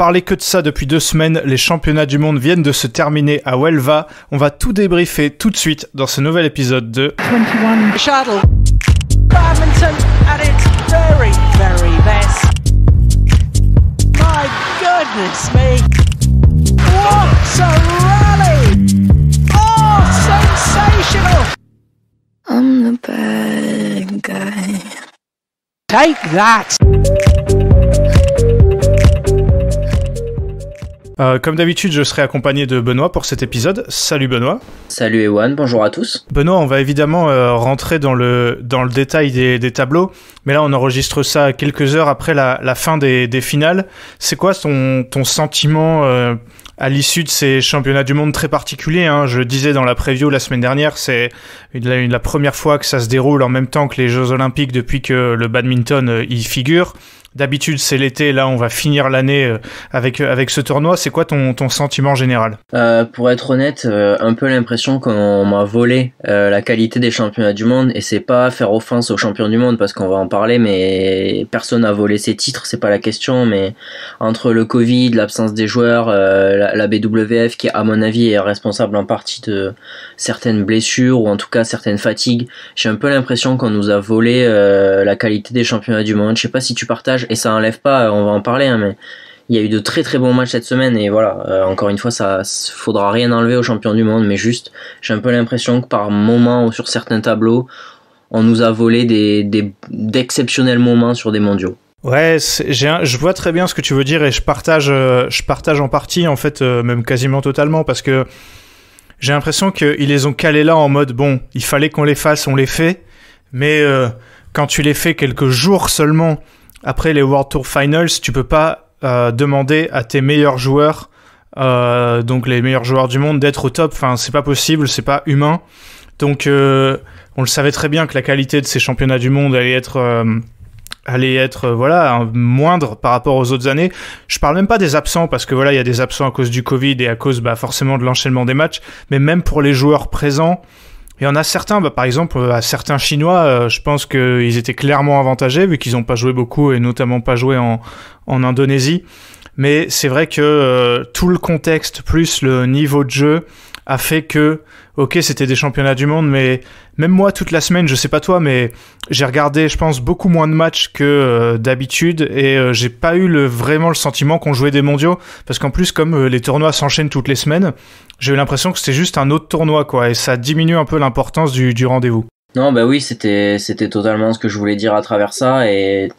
parler que de ça depuis deux semaines. Les championnats du monde viennent de se terminer à Huelva. On va tout débriefer tout de suite dans ce nouvel épisode de 21 Shuttle. Badminton at its very, very best. My goodness me. What a rally! Oh, sensational! I'm the bad guy. Take that! Euh, comme d'habitude, je serai accompagné de Benoît pour cet épisode. Salut Benoît. Salut Ewan, bonjour à tous. Benoît, on va évidemment euh, rentrer dans le, dans le détail des, des, tableaux, mais là on enregistre ça quelques heures après la, la fin des, des finales. C'est quoi ton, ton sentiment euh, à l'issue de ces championnats du monde très particuliers hein Je disais dans la preview la semaine dernière, c'est la, la première fois que ça se déroule en même temps que les Jeux Olympiques depuis que le badminton y figure. D'habitude, c'est l'été. Là, on va finir l'année euh, avec, euh, avec ce tournoi. C'est quoi ton, ton sentiment général euh, Pour être honnête, un peu l'impression qu'on m'a volé la qualité des championnats du monde. Et c'est pas faire offense aux champions du monde parce qu'on va en parler, mais personne n'a volé ses titres. C'est pas la question. Mais entre le Covid, l'absence des joueurs, la, BWF qui, à mon avis, est responsable en partie de certaines blessures ou en tout cas certaines fatigues, j'ai un peu l'impression qu'on nous a volé la qualité des championnats du monde. Je sais pas si tu partages et ça enlève pas, euh, on va en parler, hein, mais il y a eu de très très bons matchs cette semaine et voilà, euh, encore une fois, ça faudra rien enlever aux champions du monde, mais juste, j'ai un peu l'impression que par moment ou sur certains tableaux, on nous a volé des d'exceptionnels moments sur des mondiaux. Ouais, je vois très bien ce que tu veux dire et je partage, euh, je partage en partie, en fait, même quasiment totalement, parce que j'ai l'impression qu'ils les ont calés là en mode bon, il fallait qu'on les fasse, on les fait, mais quand tu les fais quelques jours seulement après les World Tour Finals, tu peux pas euh, demander à tes meilleurs joueurs, euh, donc les meilleurs joueurs du monde, d'être au top. Enfin, c'est pas possible, c'est pas humain. Donc, euh, on le savait très bien que la qualité de ces championnats du monde allait être allait être voilà moindre par rapport aux autres années. Je parle même pas des absents parce que voilà il y a des absents à cause du Covid et à cause bah, forcément de l'enchaînement des matchs, mais même pour les joueurs présents, il y en a certains, bah, par exemple, euh, à certains Chinois, euh, je pense qu'ils étaient clairement avantagés vu qu'ils n'ont pas joué beaucoup et notamment pas joué en, Indonésie. Mais c'est vrai que euh, tout le contexte plus le niveau de jeu a fait que, ok, c'était des championnats du monde, mais même moi, toute la semaine, je sais pas toi, mais j'ai regardé, je pense, beaucoup moins de matchs que euh, d'habitude et euh, j'ai pas eu le, vraiment le sentiment qu'on jouait des mondiaux parce qu'en plus, comme euh, les tournois s'enchaînent toutes les semaines, j'ai eu l'impression que c'était juste un autre tournoi, quoi, et ça diminue un peu l'importance du, rendez-vous. Non, bah oui, c'était, c'était totalement ce que je voulais dire à travers ça et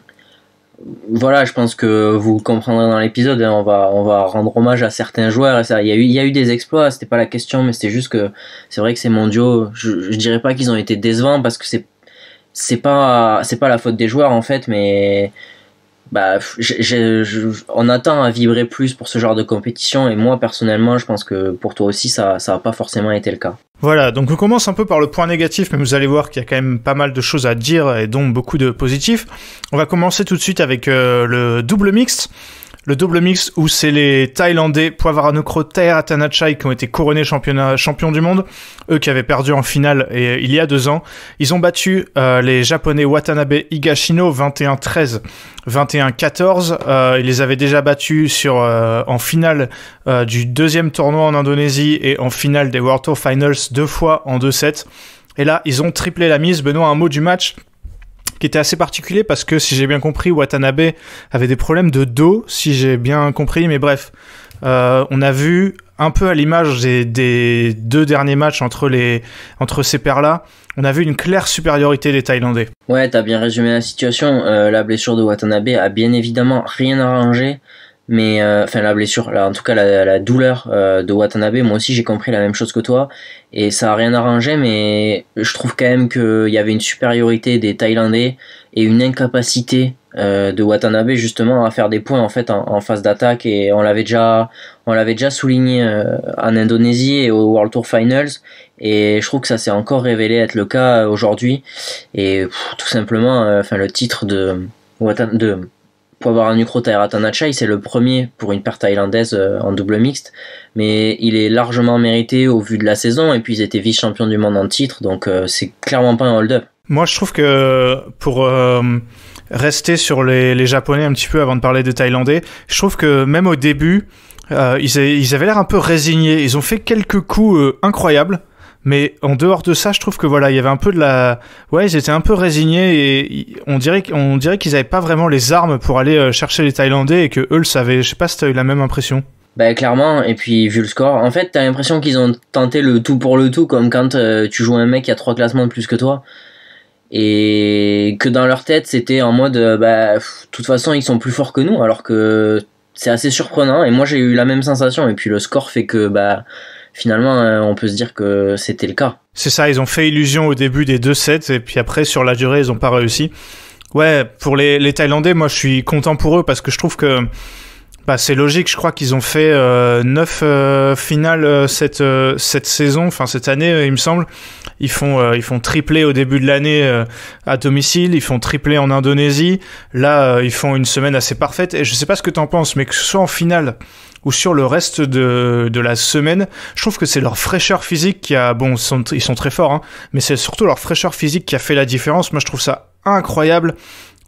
voilà, je pense que vous comprendrez dans l'épisode, hein, on va, on va rendre hommage à certains joueurs. Et ça. Il, y a eu, il y a eu des exploits, c'était pas la question, mais c'était juste que c'est vrai que ces mondiaux, je, dirais pas qu'ils ont été décevants parce que c'est c'est pas c'est pas la faute des joueurs en fait mais bah, on attend à vibrer plus pour ce genre de compétition et moi personnellement, je pense que pour toi aussi, ça n'a pas forcément été le cas. Voilà, donc on commence un peu par le point négatif, mais vous allez voir qu'il y a quand même pas mal de choses à dire et donc beaucoup de positifs. On va commencer tout de suite avec euh, le double mixte. Le double mix où c'est les Thaïlandais Poivaranokro Tanachai qui ont été couronnés champions du monde, eux qui avaient perdu en finale euh, il y a deux ans. Ils ont battu euh, les Japonais Watanabe Higashino 21-13, 21-14. Euh, ils les avaient déjà battus sur, en finale du deuxième tournoi en Indonésie et en finale des World Tour Finals deux fois en 2 sets. Et là, ils ont triplé la mise. Benoît, un mot du match qui était assez particulier parce que si j'ai bien compris, Watanabe avait des problèmes de dos, si j'ai bien compris, mais bref. Euh, on a vu un peu à l'image des, deux derniers matchs entre, les, entre ces paires-là, on a vu une claire supériorité des Thaïlandais. Ouais, t'as bien résumé la situation. Euh, la blessure de Watanabe a bien évidemment rien arrangé mais euh, enfin la blessure, en tout cas la, douleur euh, de Watanabe, moi aussi j'ai compris la même chose que toi, et ça a rien arrangé, mais je trouve quand même qu'il y avait une supériorité des Thaïlandais et une incapacité euh, de Watanabe justement à faire des points en fait en, phase d'attaque, et on l'avait déjà, on l'avait déjà souligné en Indonésie et au World Tour Finals, et je trouve que ça s'est encore révélé être le cas aujourd'hui, et tout simplement, enfin le titre de Watanabe de pour avoir un Ukro Tairatanachai, c'est le premier pour une paire thaïlandaise euh, en double mixte, mais il est largement mérité au vu de la saison, et puis ils étaient vice-champions du monde en titre, donc euh, c'est clairement pas un hold-up. Moi, je trouve que pour euh, rester sur les, Japonais un petit peu avant de parler des Thaïlandais, je trouve que même au début, ils, avaient l'air un peu résignés. Ils ont fait quelques coups incroyables, mais en dehors de ça, je trouve que voilà, il y avait un peu de la, ouais, ils étaient un peu résignés et on dirait qu'on dirait qu'ils avaient pas vraiment les armes pour aller euh, chercher les Thaïlandais et que eux le savaient. Je sais pas si t'as eu la même impression. Bah clairement, et puis vu le score, en fait t'as l'impression qu'ils ont tenté le tout pour le tout, comme quand euh, tu joues un mec qui a trois classements de plus que toi, et que dans leur tête c'était en mode, euh, bah de toute façon ils sont plus forts que nous, alors que c'est assez surprenant, et moi j'ai eu la même sensation, et puis le score fait que bah finalement, euh, on peut se dire que c'était le cas. C'est ça, ils ont fait illusion au début des deux sets, et puis après, sur la durée, ils n'ont pas réussi. Ouais, pour les, les, Thaïlandais, moi, je suis content pour eux, parce que je trouve que bah, c'est logique, je crois qu'ils ont fait euh, 9 euh, finales euh, cette, cette saison, enfin cette année, il me semble. Ils font, ils font tripler au début de l'année à domicile, ils font tripler en Indonésie. Là, ils font une semaine assez parfaite. Et je sais pas ce que tu en penses, mais que ce soit en finale ou sur le reste de, de la semaine. Je trouve que c'est leur fraîcheur physique qui a, bon, sont, ils sont très forts, hein, mais c'est surtout leur fraîcheur physique qui a fait la différence. Moi, je trouve ça incroyable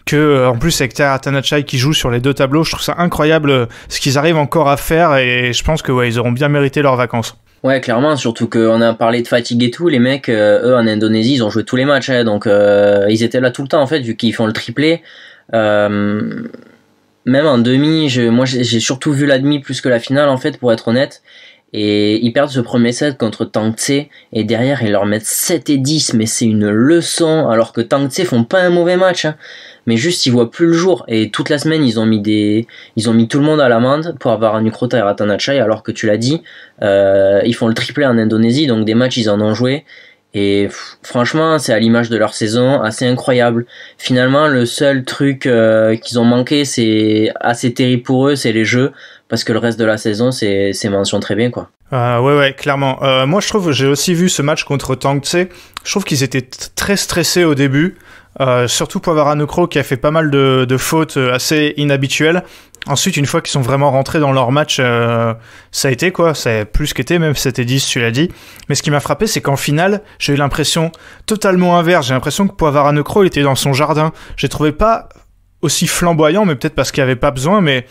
que euh, en plus avec Tanachai qui joue sur les deux tableaux, je trouve ça incroyable euh, ce qu'ils arrivent encore à faire et je pense que ouais, ils auront bien mérité leurs vacances. Ouais, clairement, surtout qu'on a parlé de fatigue et tout, les mecs, euh, eux en Indonésie, ils ont joué tous les matchs, hein, donc ils étaient là tout le temps en fait, vu qu'ils font le triplé. Euh, même en demi, je, moi j'ai surtout vu la demi plus que la finale en fait, pour être honnête. Et ils perdent ce premier set contre Tang Tse. Et derrière, ils leur mettent 7 et 10. Mais c'est une leçon. Alors que Tang Tse font pas un mauvais match. Hein. Mais juste, ils voient plus le jour. Et toute la semaine, ils ont mis des, ils ont mis tout le monde à l'amende pour avoir un Ukrota et Ratanachai. Alors que tu l'as dit, euh, ils font le triplé en Indonésie. Donc des matchs, ils en ont joué. Et franchement, c'est à l'image de leur saison, assez incroyable. Finalement, le seul truc euh, qu'ils ont manqué, c'est assez terrible pour eux, c'est les jeux, parce que le reste de la saison, c'est mention très bien, quoi. Euh, ouais, ouais, clairement. Euh, moi, je trouve, j'ai aussi vu ce match contre Tangtse. Je trouve qu'ils étaient très stressés au début. Euh, surtout pour avoir qui a fait pas mal de, fautes euh, assez inhabituelles. Ensuite, une fois qu'ils sont vraiment rentrés dans leur match, euh, ça a été quoi Ça a plus qu'était, même c'était 10, tu l'as dit. Mais ce qui m'a frappé, c'est qu'en finale, j'ai eu l'impression totalement inverse. J'ai l'impression que Poivara Necro il était dans son jardin. J'ai trouvé pas aussi flamboyant, mais peut-être parce qu'il n'y avait pas besoin, mais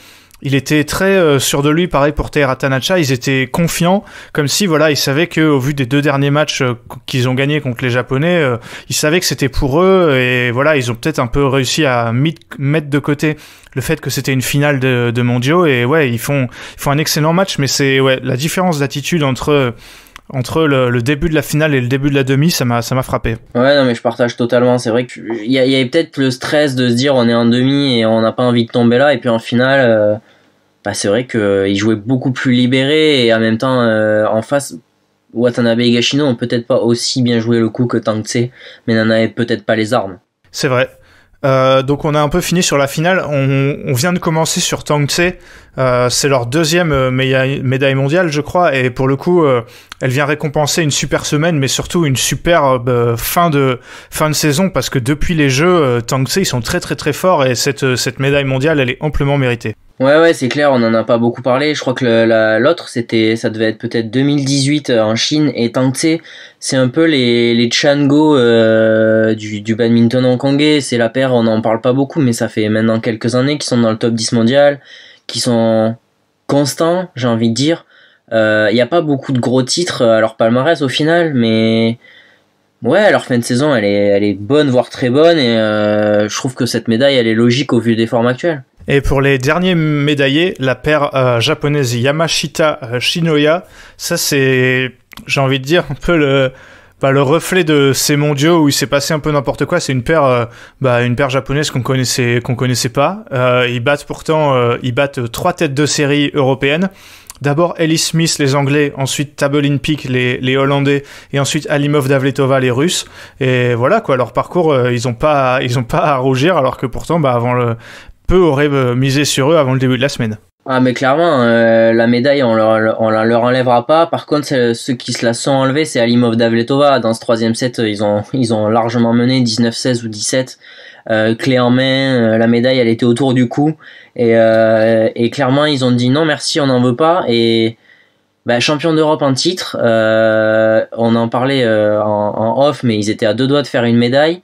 il était très euh, sûr de lui, pareil pour Teher Atanacha. Ils étaient confiants, comme si voilà, ils savaient qu'au vu des deux derniers matchs euh, qu'ils ont gagnés contre les Japonais, euh, ils savaient que c'était pour eux et voilà, ils ont peut-être un peu réussi à mettre de côté le fait que c'était une finale de, de mondiaux et ouais, ils font ils font un excellent match, mais c'est ouais la différence d'attitude entre entre le, début de la finale et le début de la demi, ça m'a ça m'a frappé. Ouais, non mais je partage totalement. C'est vrai qu'il y, y avait peut-être le stress de se dire on est en demi et on n'a pas envie de tomber là, et puis en finale bah, c'est vrai qu'il euh, jouait beaucoup plus libéré et en même temps euh, en face Watanabe et Gashino ont peut-être pas aussi bien joué le coup que Tse, mais n'en avaient peut-être pas les armes. C'est vrai. Euh, donc on a un peu fini sur la finale. On, vient de commencer sur Tang Tse. c'est leur deuxième médaille, mondiale, je crois. Et pour le coup, elle vient récompenser une super semaine, mais surtout une super fin de fin de saison parce que depuis les Jeux, Tse, ils sont très très très forts et cette cette médaille mondiale, elle est amplement méritée. Ouais, ouais, c'est clair, on n'en a pas beaucoup parlé. Je crois que l'autre, c'était, ça devait être peut-être 2018 euh, en Chine et Tangtse. C'est un peu les, les Chango euh, du, du badminton hongkongais. C'est la paire, on n'en parle pas beaucoup, mais ça fait maintenant quelques années qu'ils sont dans le top 10 mondial, qui sont constants, j'ai envie de dire. Il euh, n'y a pas beaucoup de gros titres à leur palmarès au final, mais ouais, leur fin de saison, elle est, elle est bonne, voire très bonne, et je trouve que cette médaille, elle est logique au vu des formes actuelles. Et pour les derniers médaillés, la paire euh, japonaise Yamashita euh, Shinoya, ça c'est, j'ai envie de dire, un peu le, bah, le reflet de ces mondiaux où il s'est passé un peu n'importe quoi. C'est une paire, euh, bah, une paire japonaise qu'on connaissait, qu'on connaissait pas. ils battent pourtant, ils battent trois têtes de série européennes. D'abord Ellie Smith, les Anglais, ensuite Tabelin Peak, les, Hollandais, et ensuite Alimov Davletova, les Russes. Et voilà, quoi, leur parcours, ils n'ont pas, ils ont pas à rougir, alors que pourtant, bah, avant le, auraient euh, misé sur eux avant le début de la semaine. Ah mais clairement, euh, la médaille on leur, leur enlèvera pas. Par contre, euh, ceux qui se la sont enlevés, c'est Alimov Davletova. Dans ce troisième set, ils ont largement mené 19-16 ou 17, clé en main. la médaille, elle était autour du cou et, clairement ils ont dit non merci, on n'en veut pas. Et bah, champion d'Europe en titre, on en parlait en, off, mais ils étaient à deux doigts de faire une médaille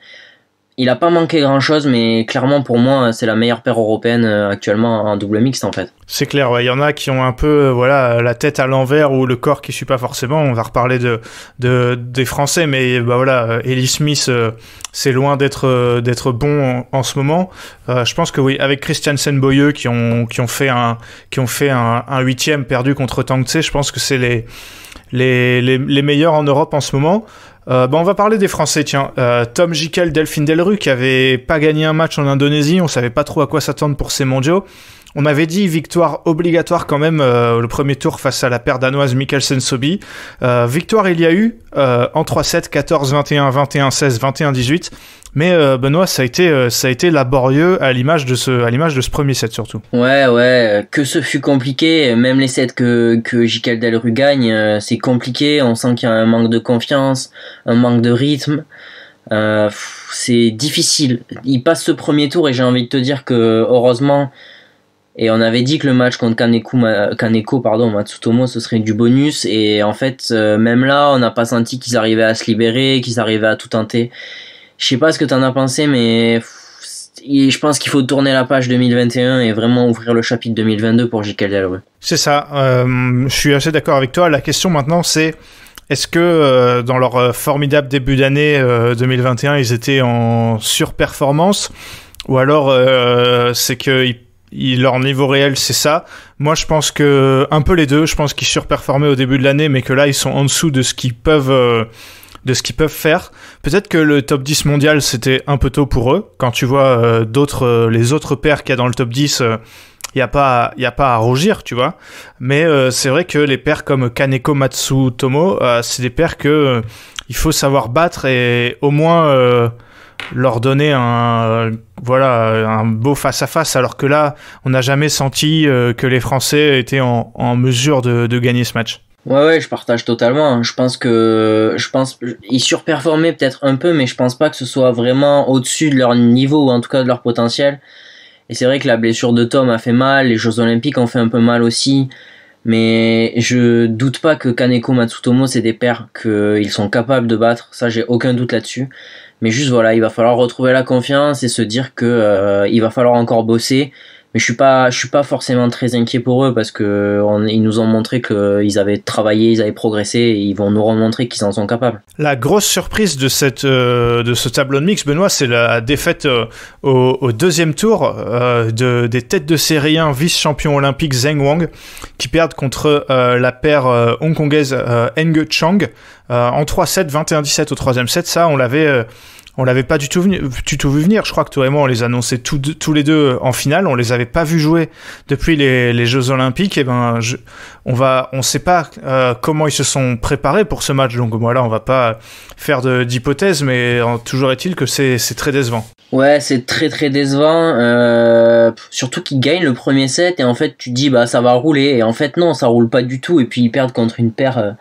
il a pas manqué grand chose, mais clairement pour moi, c'est la meilleure paire européenne euh, actuellement en double mixte en fait. C'est clair, Il y en a qui ont un peu, euh, voilà, la tête à l'envers ou le corps qui suit pas forcément. On va reparler de, des Français, mais bah voilà, euh, Ellie Smith, c'est loin d'être d'être bon en, ce moment. je pense que oui, avec Christian Senboyeux qui ont qui ont fait un qui ont fait un, huitième perdu contre Tangtse, je pense que c'est les, les, les, meilleurs en Europe en ce moment. Euh, bah, on va parler des Français, tiens. Euh, Tom Jikel, Delphine Delru, qui n'avait pas gagné un match en Indonésie, on savait pas trop à quoi s'attendre pour ces mondiaux. On avait dit victoire obligatoire quand même euh, le premier tour face à la paire danoise Mikkelsen Sobi. victoire il y a eu en 3-7, 14-21, 21-16, 21-18. Mais euh, Benoît, ça a été euh, ça a été laborieux à l'image de ce à l'image de ce premier set surtout. Ouais ouais, euh, que ce fut compliqué, même les sets que que J.K. Delru gagne, c'est compliqué, on sent qu'il y a un manque de confiance, un manque de rythme. c'est difficile. Il passe ce premier tour et j'ai envie de te dire que heureusement et on avait dit que le match contre Kaneko, Kaneko pardon, Matsutomo, ce serait du bonus. Et en fait, même là, on n'a pas senti qu'ils arrivaient à se libérer, qu'ils arrivaient à tout tenter je sais pas ce que t'en as pensé, mais je pense qu'il faut tourner la page 2021 et vraiment ouvrir le chapitre 2022 pour J.K. C'est ça. Euh, je suis assez d'accord avec toi. La question maintenant, c'est est-ce que euh, dans leur euh, formidable début d'année 2021, ils étaient en surperformance ou alors c'est que leur niveau réel, c'est ça. Moi, je pense que un peu les deux. Je pense qu'ils surperformaient au début de l'année, mais que là, ils sont en dessous de ce qu'ils peuvent, de ce qu'ils peuvent faire. Peut-être que le top 10 mondial, c'était un peu tôt pour eux. Quand tu vois euh, d'autres, euh, les autres paires qu'il y a dans le top 10, il n'y a, pas, n'y a pas à rougir, tu vois. Mais euh, c'est vrai que les paires comme Kaneko Matsu Tomo, c'est des paires que il faut savoir battre et au moins leur donner un voilà un beau face à face alors que là on n'a jamais senti que les Français étaient en, en mesure de, de, gagner ce match. Ouais, ouais, je partage totalement. Je pense que, je pense, ils surperformaient peut-être un peu, mais je pense pas que ce soit vraiment au-dessus de leur niveau ou en tout cas de leur potentiel. Et c'est vrai que la blessure de Tom a fait mal, les Jeux Olympiques ont fait un peu mal aussi. Mais je doute pas que Kaneko Matsutomo, c'est des pères qu'ils sont capables de battre. Ça, j'ai aucun doute là-dessus. Mais juste voilà, il va falloir retrouver la confiance et se dire que euh, il va falloir encore bosser mais je suis pas, je suis pas forcément très inquiet pour eux parce que ils nous ont montré qu'ils avaient travaillé, ils avaient progressé, et ils vont nous remontrer qu'ils en sont capables. La grosse surprise de cette, euh, de ce tableau de mix, Benoît, c'est la défaite euh, au, deuxième tour euh, de, des têtes de série 1 vice-champion olympique Zheng Wang, qui perdent contre la paire hongkongaise Ng Chang en 3-7, 21-17 au troisième set. Ça, on l'avait on l'avait pas du tout, vu venir. Je crois que toi et moi, on les annonçait tous, les deux euh, en finale. On les avait pas vus jouer depuis les, Jeux Olympiques. Et eh ben, on va, on sait pas euh, comment ils se sont préparés pour ce match. Donc voilà, on va pas faire d'hypothèses, mais toujours est-il que c'est très décevant. Ouais, c'est très très décevant. Euh, surtout qu'ils gagnent le premier set et en fait tu dis bah ça va rouler et en fait non, ça roule pas du tout et puis ils perdent contre une paire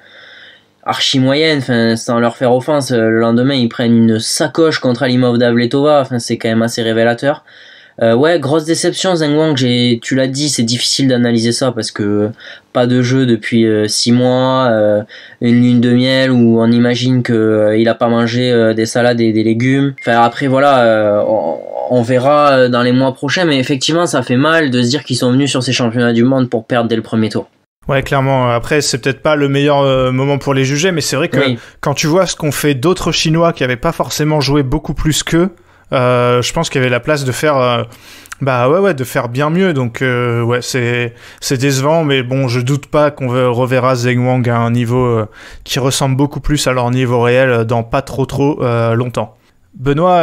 archi moyenne, sans leur faire offense, euh, le lendemain ils prennent une sacoche contre Alimov d'Avletova, enfin, c'est quand même assez révélateur. Euh, ouais, grosse déception Zeng j'ai, tu l'as dit, c'est difficile d'analyser ça parce que euh, pas de jeu depuis 6 mois, une lune de miel où on imagine que il a pas mangé des salades et des légumes. Enfin après voilà, on, on, verra dans les mois prochains, mais effectivement ça fait mal de se dire qu'ils sont venus sur ces championnats du monde pour perdre dès le premier tour. Ouais, clairement. Après, c'est peut-être pas le meilleur euh, moment pour les juger, mais c'est vrai que quand tu vois ce qu'ont fait d'autres Chinois qui n'avaient pas forcément joué beaucoup plus qu'eux, euh, je pense qu'il y avait la place de faire. Euh, bah ouais ouais de faire bien mieux donc euh, ouais c'est c'est décevant mais bon je doute pas qu'on reverra Zeng Wang à un niveau qui ressemble beaucoup plus à leur niveau réel dans pas trop trop longtemps. Benoît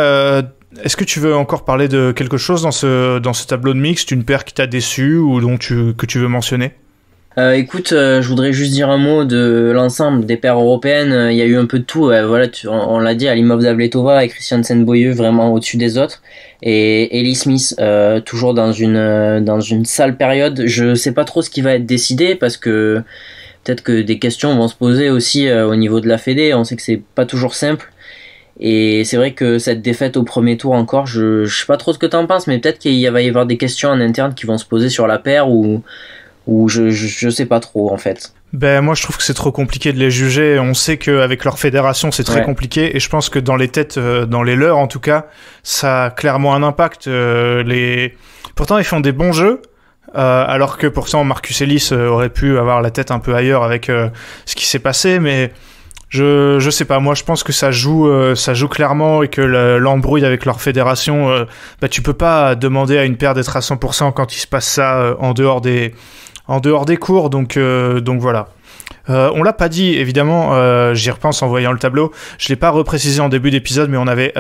est-ce que tu veux encore parler de quelque chose dans ce, dans ce tableau de mix, Une paire qui t'a déçu ou dont tu, que tu veux mentionner euh, écoute, euh, je voudrais juste dire un mot de l'ensemble des paires européennes. Euh, il y a eu un peu de tout. voilà, on, l'a dit, Alimov d'Avletova et Christian Senboyeux vraiment au-dessus des autres. Et Ellie Smith, toujours dans une, dans une sale période. Je sais pas trop ce qui va être décidé parce que peut-être que des questions vont se poser aussi au niveau de la Fédé. On sait que c'est pas toujours simple. Et c'est vrai que cette défaite au premier tour encore, je, ne sais pas trop ce que tu t'en penses, mais peut-être qu'il va y avoir des questions en interne qui vont se poser sur la paire ou ou je, je, sais pas trop en fait. Ben moi je trouve que c'est trop compliqué de les juger. On sait qu'avec leur fédération c'est très compliqué et je pense que dans les têtes, euh, dans les leurs en tout cas, ça a clairement un impact. Euh, les pourtant ils font des bons jeux. Euh, alors que pourtant, Marcus Ellis euh, aurait pu avoir la tête un peu ailleurs avec ce qui s'est passé, mais je, je sais pas, moi je pense que ça joue, ça joue clairement et que l'embrouille avec leur fédération, euh, bah, tu peux pas demander à une paire d'être à 100% quand il se passe ça en dehors des, en dehors des cours, donc, euh, donc voilà. Euh, on l'a pas dit, évidemment, euh, j'y repense en voyant le tableau. Je l'ai pas reprécisé en début d'épisode, mais on avait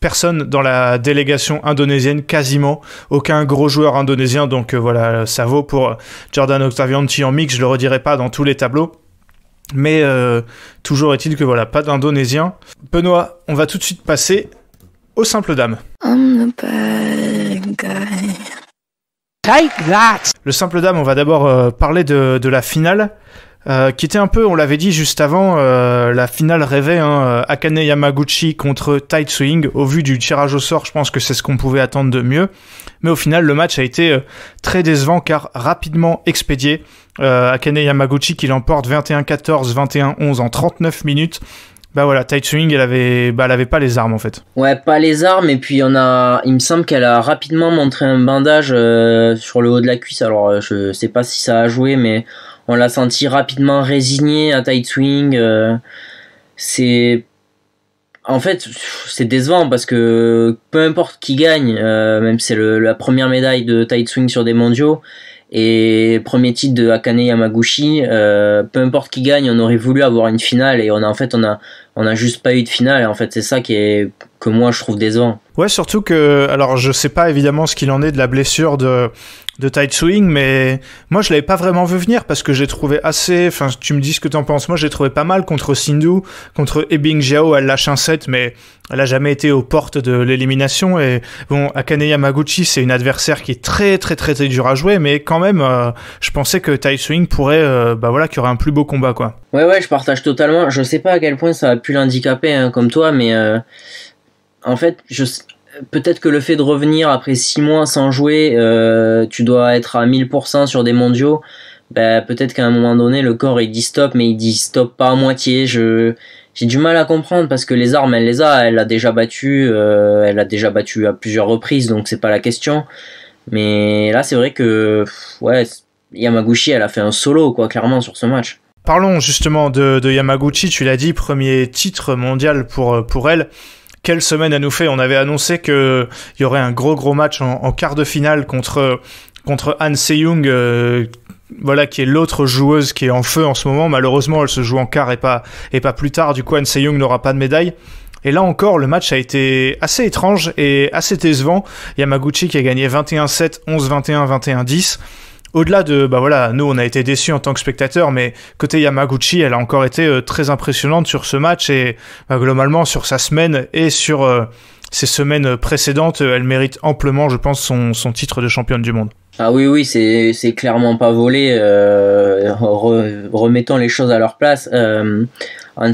personne dans la délégation indonésienne, quasiment aucun gros joueur indonésien. Donc voilà, ça vaut pour Jordan Octavianti en mix, je le redirai pas dans tous les tableaux. Mais toujours est-il que voilà, pas d'indonésien. Benoît, on va tout de suite passer au simple dames. Hum, le simple dame, on va d'abord euh, parler de, la finale. Euh, qui était un peu, on l'avait dit juste avant, euh, la finale rêvait, hein, Akane Yamaguchi contre Tight Swing. Au vu du tirage au sort, je pense que c'est ce qu'on pouvait attendre de mieux. Mais au final, le match a été très décevant car rapidement expédié. Akane Yamaguchi qui l'emporte 21-14, 21-11 en 39 minutes. Bah voilà, Tight Swing, elle avait, bah, elle avait pas les armes en fait. Ouais, pas les armes, et puis on a, il me semble qu'elle a rapidement montré un bandage euh, sur le haut de la cuisse. Alors euh, je sais pas si ça a joué, mais on l'a senti rapidement résignée à Tight Swing. Euh, c'est en fait, c'est décevant parce que peu importe qui gagne, même c'est la première médaille de tight swing sur des mondiaux et premier titre de Akane Yamaguchi, peu importe qui gagne, on aurait voulu avoir une finale et on a en fait on a on n'a juste pas eu de finale. Et en fait, c'est ça qui est que moi je trouve décevant. Ouais, surtout que alors je sais pas évidemment ce qu'il en est de la blessure de de tight swing, mais moi je l'avais pas vraiment vu venir parce que j'ai trouvé assez. Enfin, tu me dis ce que t'en penses. Moi j'ai trouvé pas mal contre Sindhu, contre Ebing Jao, Elle lâche un set, mais elle a jamais été aux portes de l'élimination. Et bon, Akane Yamaguchi, c'est une adversaire qui est très très très, très dure à jouer, mais quand même, euh, je pensais que tight swing pourrait, Ben bah voilà, qu'il y aurait un plus beau combat quoi. Ouais ouais, je partage totalement. Je sais pas à quel point ça a pu l'handicaper, hein, comme toi, mais euh, en fait, je peut-être que le fait de revenir après 6 mois sans jouer, euh, tu dois être à 1000% sur des mondiaux. Bah, peut-être qu'à un moment donné, le corps il dit stop, mais il dit stop pas à moitié. Je j'ai du mal à comprendre parce que les armes, elle les a, elle l'a déjà battu, euh, elle a déjà battu à plusieurs reprises, donc c'est pas la question. Mais là, c'est vrai que ouais, Yamaguchi, elle a fait un solo quoi, clairement sur ce match. Parlons justement de, de Yamaguchi. Tu l'as dit, premier titre mondial pour pour elle quelle semaine elle nous fait. On avait annoncé qu'il y aurait un gros gros match en, quart de finale contre, contre Han Seyung. Euh, voilà qui est l'autre joueuse qui est en feu en ce moment. Malheureusement, elle se joue en quart et pas et pas plus tard. Du coup, Han Seyung n'aura pas de médaille. Et là encore, le match a été assez étrange et assez décevant. Yamaguchi qui a gagné 21-7, 11-21, 21-10 au-delà de, bah voilà, nous on a été déçus en tant que spectateurs, mais côté Yamaguchi, elle a encore été euh, très impressionnante sur ce match et bah, globalement sur sa semaine et sur euh, ses semaines précédentes, elle mérite amplement, je pense, son, titre de championne du monde. Ah oui, oui, c'est, clairement pas volé. Euh, remettant les choses à leur place, euh,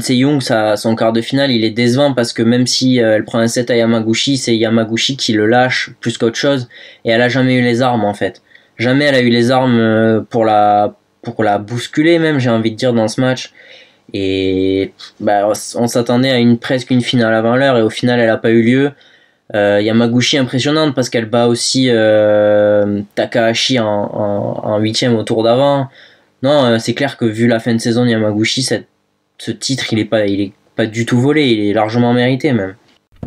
Young, ça, son quart de finale, il est décevant parce que même si euh, elle prend un set à Yamaguchi, c'est Yamaguchi qui le lâche plus qu'autre chose et elle a jamais eu les armes en fait. Jamais elle a eu les armes euh, pour la, pour la bousculer même, j'ai envie de dire, dans ce match. Et bah, on s'attendait à une presque une finale avant l'heure et au final elle n'a pas eu lieu. Euh, Yamaguchi impressionnante parce qu'elle bat aussi euh, Takahashi en huitième en, au tour d'avant. Non, euh, c'est clair que vu la fin de saison de Yamaguchi, cette, ce titre il est pas, il est pas du tout volé, il est largement mérité même.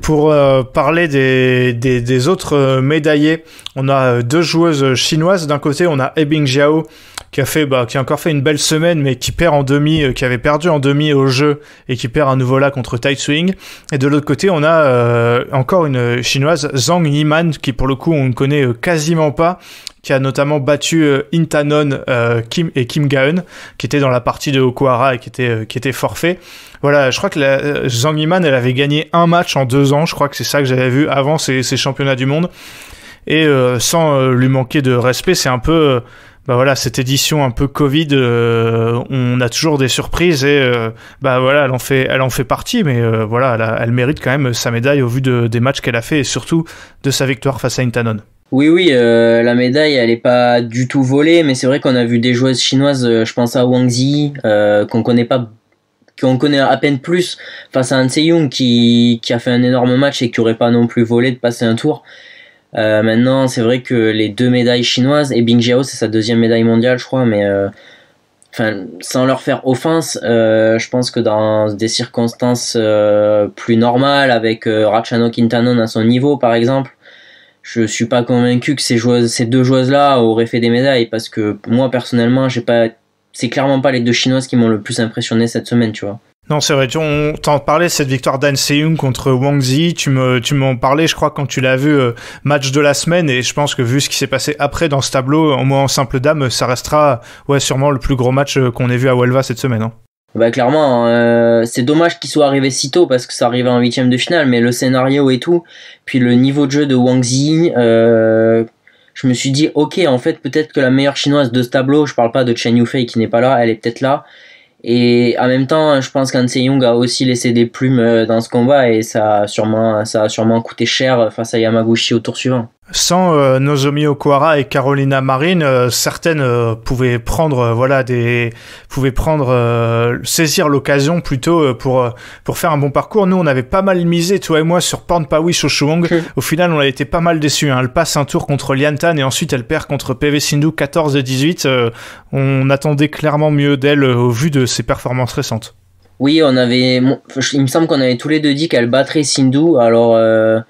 Pour euh, parler des, autres euh, médaillés, on a euh, deux joueuses chinoises. D'un côté, on a Ebing Jiao qui a fait, bah, qui a encore fait une belle semaine, mais qui perd en demi, qui avait perdu en demi au jeu et qui perd à nouveau là contre Tai Swing. Et de l'autre côté, on a encore une chinoise, Zhang Yiman, qui pour le coup on ne connaît quasiment pas, qui a notamment battu euh, Intanon euh, Kim et Kim Gaon, qui était dans la partie de Okuhara et qui était, euh, qui était forfait. Voilà, je crois que la, Zhang Yiman, elle avait gagné un match en deux ans, je crois que c'est ça que j'avais vu avant ces, championnats du monde. Et sans lui manquer de respect, c'est un peu... Bah voilà, cette édition un peu Covid, on a toujours des surprises et bah voilà, elle en fait, elle en fait partie, mais voilà, elle, elle, mérite quand même sa médaille au vu de, des matchs qu'elle a fait et surtout de sa victoire face à Intanon. Oui, oui, euh, la médaille, elle n'est pas du tout volée, mais c'est vrai qu'on a vu des joueuses chinoises, euh, je pense à Wang Zi, euh, qu'on connaît pas qu'on connaît à peine plus face à Han Se-young qui, qui a fait un énorme match et qui aurait pas non plus volé de passer un tour. maintenant, c'est vrai que les deux médailles chinoises, et Bing Jiao, c'est sa deuxième médaille mondiale, je crois, mais sans leur faire offense, je pense que dans des circonstances plus normales, avec Rachano Quintanon à son niveau, par exemple, je suis pas convaincu que ces, ces deux joueuses-là auraient fait des médailles parce que moi personnellement, j'ai pas, c'est clairement pas les deux chinoises qui m'ont le plus impressionné cette semaine, tu vois. Non, c'est vrai. Tu, on t'en parlait cette victoire d'An Seung contre Wang Zi. Tu me, tu m'en parlais, je crois, quand tu l'as vu euh, match de la semaine. Et je pense que vu ce qui s'est passé après dans ce tableau, en moins en simple dame, ça restera, ouais, sûrement le plus gros match euh, qu'on ait vu à Huelva cette semaine. Hein. Bah clairement, euh, c'est dommage qu'il soit arrivé si tôt parce que ça arrivait en huitième de finale, mais le scénario et tout, puis le niveau de jeu de Wang Zi euh, je me suis dit ok en fait peut-être que la meilleure chinoise de ce tableau, je parle pas de Chen Yufei qui n'est pas là, elle est peut-être là, et en même temps je pense qu'An Young a aussi laissé des plumes euh, dans ce combat et ça sûrement, ça a sûrement coûté cher face à Yamaguchi au tour suivant sans euh, Nozomi Okuara et Carolina Marine, euh, certaines euh, pouvaient prendre, voilà, des, pouvaient prendre, saisir l'occasion plutôt pour pour faire un bon parcours. Nous, on avait pas mal misé, toi et moi, sur Pornpawi Shoshuong. Au final, on a été pas mal déçus. Hein. Elle passe un tour contre Liantan et ensuite elle perd contre PV Sindhu 14 et 18. on attendait clairement mieux d'elle au vu de ses performances récentes. Oui, on avait, il me semble qu'on avait tous les deux dit qu'elle battrait Sindhu. Alors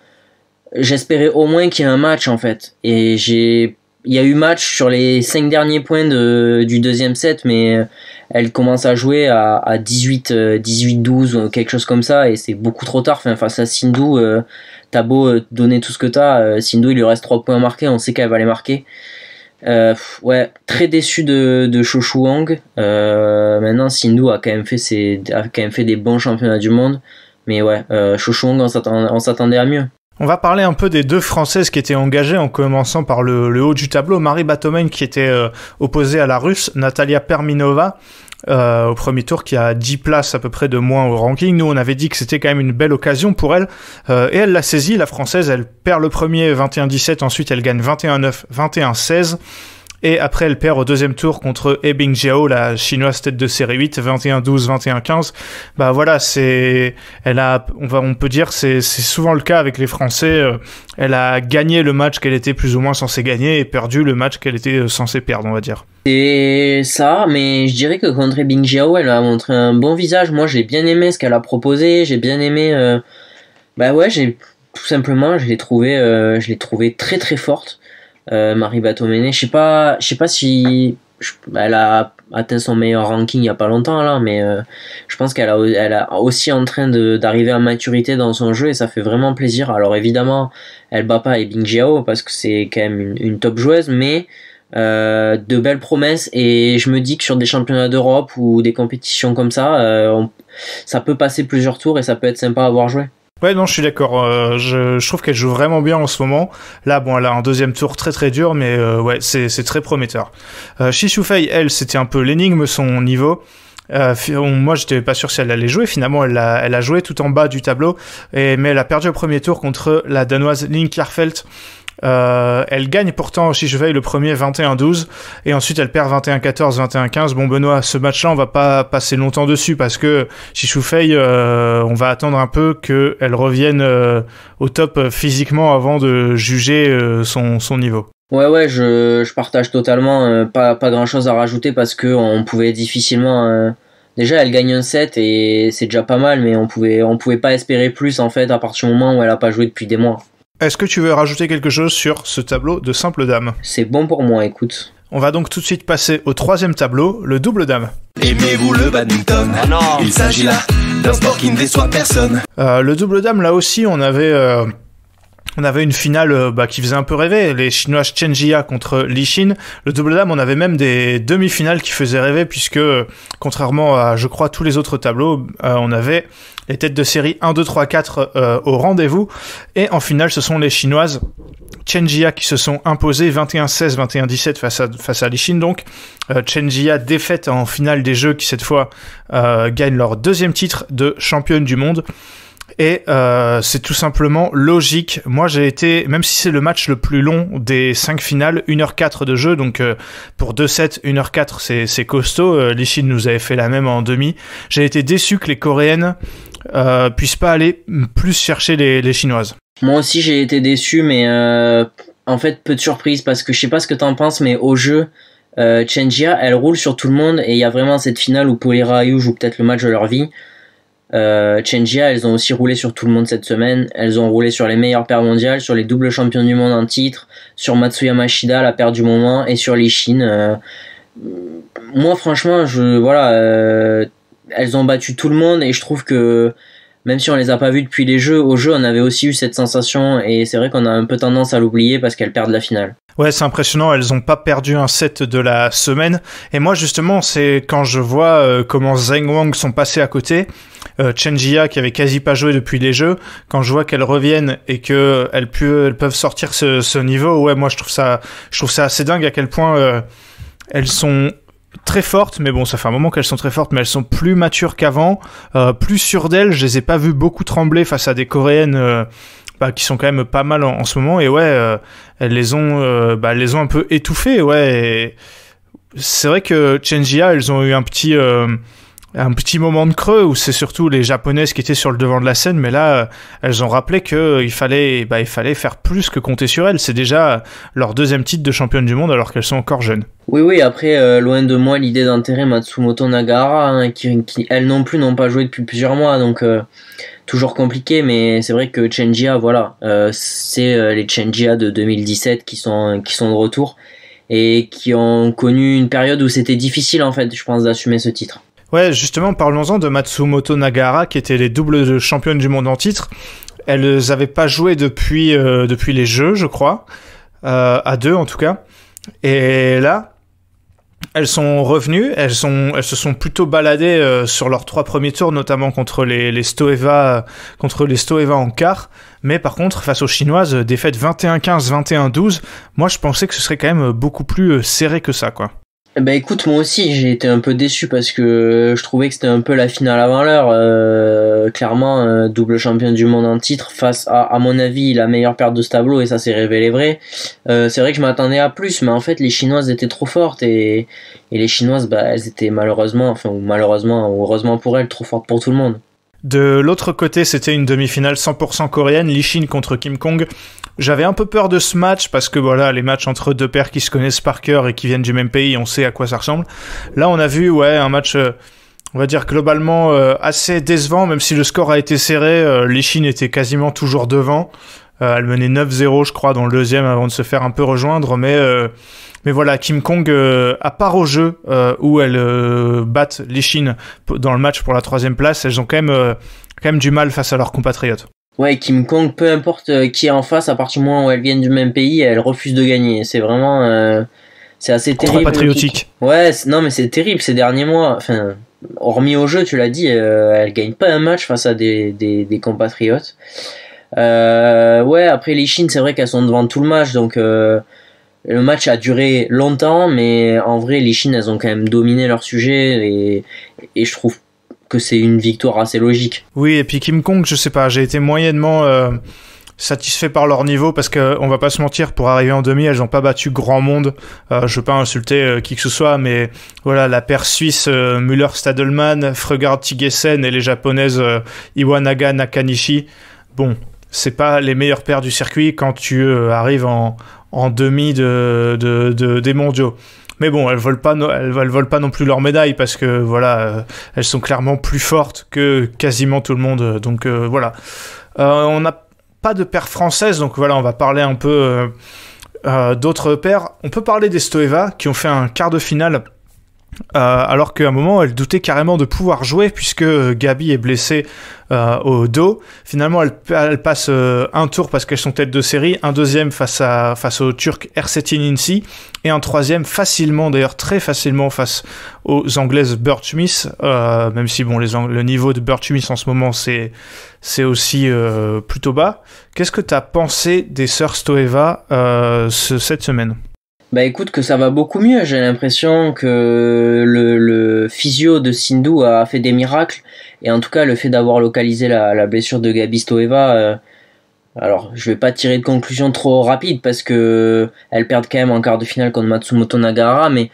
j'espérais au moins qu'il y ait un match en fait. Et j'ai, il y a eu match sur les 5 derniers points de, du deuxième set, mais euh, elle commence à jouer à, 18, 18, 12 ou quelque chose comme ça, et c'est beaucoup trop tard. Enfin, face à Sindou euh, t'as beau euh, donner tout ce que t'as, Sindou Sindhu il lui reste 3 points marqués, on sait qu'elle va les marquer. ouais, très déçu de, de Shoshu Wang. maintenant, Sindou a quand même fait ses, quand même fait des bons championnats du monde. Mais ouais, euh, Shoshu Wang, on s'attendait à mieux. On va parler un peu des deux Françaises qui étaient engagées en commençant par le, haut du tableau. Marie Batomen qui était euh, opposée à la Russe, Natalia Perminova. Euh, au premier tour qui a 10 places à peu près de moins au ranking. Nous, on avait dit que c'était quand même une belle occasion pour elle. Euh, et elle l'a saisie, la Française. Elle perd le premier 21-17, ensuite elle gagne 21-9, 21-16. Et après, elle perd au deuxième tour contre Ebing Jiao, la chinoise tête de série 8, 21-12, 21-15. Bah voilà, c'est, elle a, on va, on peut dire, c'est, c'est souvent le cas avec les Français. Euh, elle a gagné le match qu'elle était plus ou moins censée gagner et perdu le match qu'elle était euh, censée perdre, on va dire. C'est ça, mais je dirais que contre Ebing Jiao, elle a montré un bon visage. Moi, j'ai bien aimé ce qu'elle a proposé, j'ai bien aimé, euh, bah ouais, j'ai, tout simplement, je l'ai trouvé, je l'ai trouvé très très forte euh, Marie Batoméné. Je sais pas, je sais pas si elle a atteint son meilleur ranking il y a pas longtemps là, mais euh, je pense qu'elle a, aussi en train d'arriver à maturité dans son jeu et ça fait vraiment plaisir. Alors évidemment, elle bat pas Ebing Jiao parce que c'est quand même une, top joueuse, mais euh, de belles promesses et je me dis que sur des championnats d'Europe ou des compétitions comme ça, euh, ça peut passer plusieurs tours et ça peut être sympa à voir jouer. Ouais, non, je suis d'accord. Euh, je, je, trouve qu'elle joue vraiment bien en ce moment. Là, bon, elle a un deuxième tour très très dur, mais euh, ouais, c'est très prometteur. Euh, elle, c'était un peu l'énigme, son niveau. Euh, moi, j'étais pas sûr si elle allait jouer. Finalement, elle a, elle a joué tout en bas du tableau, et, mais elle a perdu au premier tour contre la Danoise Link Klarfeld. Euh, elle gagne pourtant si je le premier 21-12 et ensuite elle perd 21-14, 21-15. Bon Benoît, ce match-là on va pas passer longtemps dessus parce que si euh, on va attendre un peu qu'elle revienne euh, au top euh, physiquement avant de juger son, niveau. Ouais ouais, je, partage totalement, pas, grand chose à rajouter parce que on pouvait difficilement déjà elle gagne un set et c'est déjà pas mal mais on pouvait on pouvait pas espérer plus en fait à partir du moment où elle a pas joué depuis des mois. Est-ce que tu veux rajouter quelque chose sur ce tableau de simple dame C'est bon pour moi, écoute. On va donc tout de suite passer au troisième tableau, le double dame. Aimez-vous le badminton ah non. Il s'agit là d'un sport qui ne déçoit personne. Euh, le double dame, là aussi, on avait euh, on avait une finale euh, bah, qui faisait un peu rêver. Les chinoises Chen Jia contre Li Xin. Le double dame, on avait même des demi-finales qui faisaient rêver puisque, contrairement à, je crois, tous les autres tableaux, euh, on avait les têtes de série 1, 2, 3, 4 au rendez-vous. Et en finale, ce sont les Chinoises Chen Jia qui se sont imposées 21-16, 21-17 face à, face à Li Xin. Donc, Chen euh, Jia défaite en finale des Jeux qui, cette fois, gagne leur deuxième titre de championne du monde et euh, c'est tout simplement logique. Moi, j'ai été, même si c'est le match le plus long des 5 finales, 1h4 de jeu, donc euh, pour 2 sets, 1h4, c'est costaud. Euh, nous avait fait la même en demi. J'ai été déçu que les Coréennes euh, puissent pas aller plus chercher les, Chinoises. Moi aussi, j'ai été déçu, mais en fait, peu de surprise, parce que je sais pas ce que t'en penses, mais au jeu, euh, elle roule sur tout le monde, et il y a vraiment cette finale où Polera Yu joue peut-être le match de leur vie. Euh, Chengia, elles ont aussi roulé sur tout le monde cette semaine. Elles ont roulé sur les meilleures paires mondiales, sur les doubles champions du monde en titre, sur Matsuyama Shida la paire du moment, et sur les Chines. Euh, moi, franchement, je voilà, euh, elles ont battu tout le monde et je trouve que même si on les a pas vues depuis les jeux, au jeu, on avait aussi eu cette sensation et c'est vrai qu'on a un peu tendance à l'oublier parce qu'elles perdent la finale. Ouais, c'est impressionnant, elles ont pas perdu un set de la semaine. Et moi, justement, c'est quand je vois euh, comment Zheng Wang sont passés à côté, euh, Jia, qui avait quasi pas joué depuis les jeux, quand je vois qu'elles reviennent et que elles, pu, elles peuvent sortir ce, ce, niveau, ouais, moi je trouve ça, je trouve ça assez dingue à quel point euh, elles sont très fortes, mais bon, ça fait un moment qu'elles sont très fortes, mais elles sont plus matures qu'avant, euh, plus sûres d'elles. Je les ai pas vues beaucoup trembler face à des coréennes. Euh, bah, qui sont quand même pas mal en, ce moment et ouais elles les ont bah, les ont un peu étouffées ouais et c'est vrai que Jia, elles ont eu un petit, un petit moment de creux où c'est surtout les japonaises qui étaient sur le devant de la scène, mais là, euh, elles ont rappelé qu'il euh, fallait, eh ben, il fallait faire plus que compter sur elles. C'est déjà leur deuxième titre de championne du monde alors qu'elles sont encore jeunes. Oui, oui, après, euh, loin de moi l'idée d'enterrer Matsumoto Nagara, hein, qui, elle elles non plus n'ont pas joué depuis plusieurs mois, donc toujours compliqué, mais c'est vrai que Chenjia, voilà, c'est les Chenjia de 2017 qui sont, qui sont de retour et qui ont connu une période où c'était difficile, en fait, je pense, d'assumer ce titre. Ouais, justement, parlons-en de Matsumoto Nagara, qui était les doubles championnes du monde en titre. Elles n'avaient pas joué depuis, euh, depuis les Jeux, je crois, euh, à deux en tout cas. Et là, elles sont revenues, elles, sont, elles se sont plutôt baladées euh, sur leurs trois premiers tours, notamment contre les, les Stoeva, contre les Stoeva en quart. Mais par contre, face aux Chinoises, défaite 21-15, 21-12, moi je pensais que ce serait quand même beaucoup plus serré que ça, quoi. Bah écoute, moi aussi j'ai été un peu déçu parce que je trouvais que c'était un peu la finale avant l'heure. Euh, clairement, euh, double champion du monde en titre face à, à mon avis, la meilleure perte de ce tableau et ça s'est révélé vrai. Euh, c'est vrai que je m'attendais à plus, mais en fait les Chinoises étaient trop fortes et, et les Chinoises, bah, elles étaient malheureusement, enfin malheureusement, heureusement pour elles, trop fortes pour tout le monde. De l'autre côté, c'était une demi-finale 100% coréenne, Lee Shin contre Kim Kong. J'avais un peu peur de ce match parce que voilà, les matchs entre deux pairs qui se connaissent par cœur et qui viennent du même pays, on sait à quoi ça ressemble. Là, on a vu ouais un match, euh, on va dire globalement euh, assez décevant, même si le score a été serré. Euh, Lee Shin était quasiment toujours devant. elle menait 9-0, je crois, dans le deuxième avant de se faire un peu rejoindre, mais mais voilà, Kim Kong, euh, à part au jeu euh, où elles euh, battent les Chines dans le match pour la troisième place, elles ont quand même, quand même du mal face à leurs compatriotes. Ouais, Kim Kong, peu importe qui est en face, à partir du moment où elles viennent du même pays, elles refusent de gagner. C'est vraiment. c'est assez terrible. patriotique. Ouais, non, mais c'est terrible ces derniers mois. Enfin, hormis au jeu, tu l'as dit, elles gagnent pas un match face à des, des compatriotes. ouais, après les Chines, c'est vrai qu'elles sont devant tout le match, donc le match a duré longtemps, mais en vrai, les Chines, elles ont quand même dominé leur sujet et, je trouve que c'est une victoire assez logique. Oui, et puis Kim Kong, je sais pas, j'ai été moyennement euh, satisfait par leur niveau parce que on va pas se mentir, pour arriver en demi, elles n'ont pas battu grand monde. Euh, je veux pas insulter euh, qui que ce soit, mais voilà, la paire suisse Müller, Stadelman, Fregard, Tigesen et les japonaises Iwanaga, Nakanishi. Bon, c'est pas les meilleures paires du circuit quand tu arrives en, en demi de, des mondiaux. Mais bon, elles volent pas, elles, volent pas non plus leur médaille parce que voilà, euh, elles sont clairement plus fortes que quasiment tout le monde. Donc euh, voilà, euh, on n'a pas de paire française, donc voilà, on va parler un peu d'autres paires. On peut parler des Stoeva qui ont fait un quart de finale euh, alors qu'à un moment, elle doutait carrément de pouvoir jouer puisque euh, Gabi est blessée euh, au dos. Finalement, elle, elle passe un tour parce qu'elles sont tête de série, un deuxième face, à, face au Turc Ersetin et un troisième facilement, d'ailleurs très facilement, face aux Anglaises Burt même si bon, les le niveau de Burt en ce moment, c'est c'est aussi plutôt bas. Qu'est-ce que tu as pensé des sœurs Stoeva cette semaine bah écoute que ça va beaucoup mieux, j'ai l'impression que le, physio de Sindhu a fait des miracles et en tout cas le fait d'avoir localisé la, la, blessure de Gabi Stoeva, euh, alors je vais pas tirer de conclusion trop rapide parce que elle perd quand même en quart de finale contre Matsumoto Nagara mais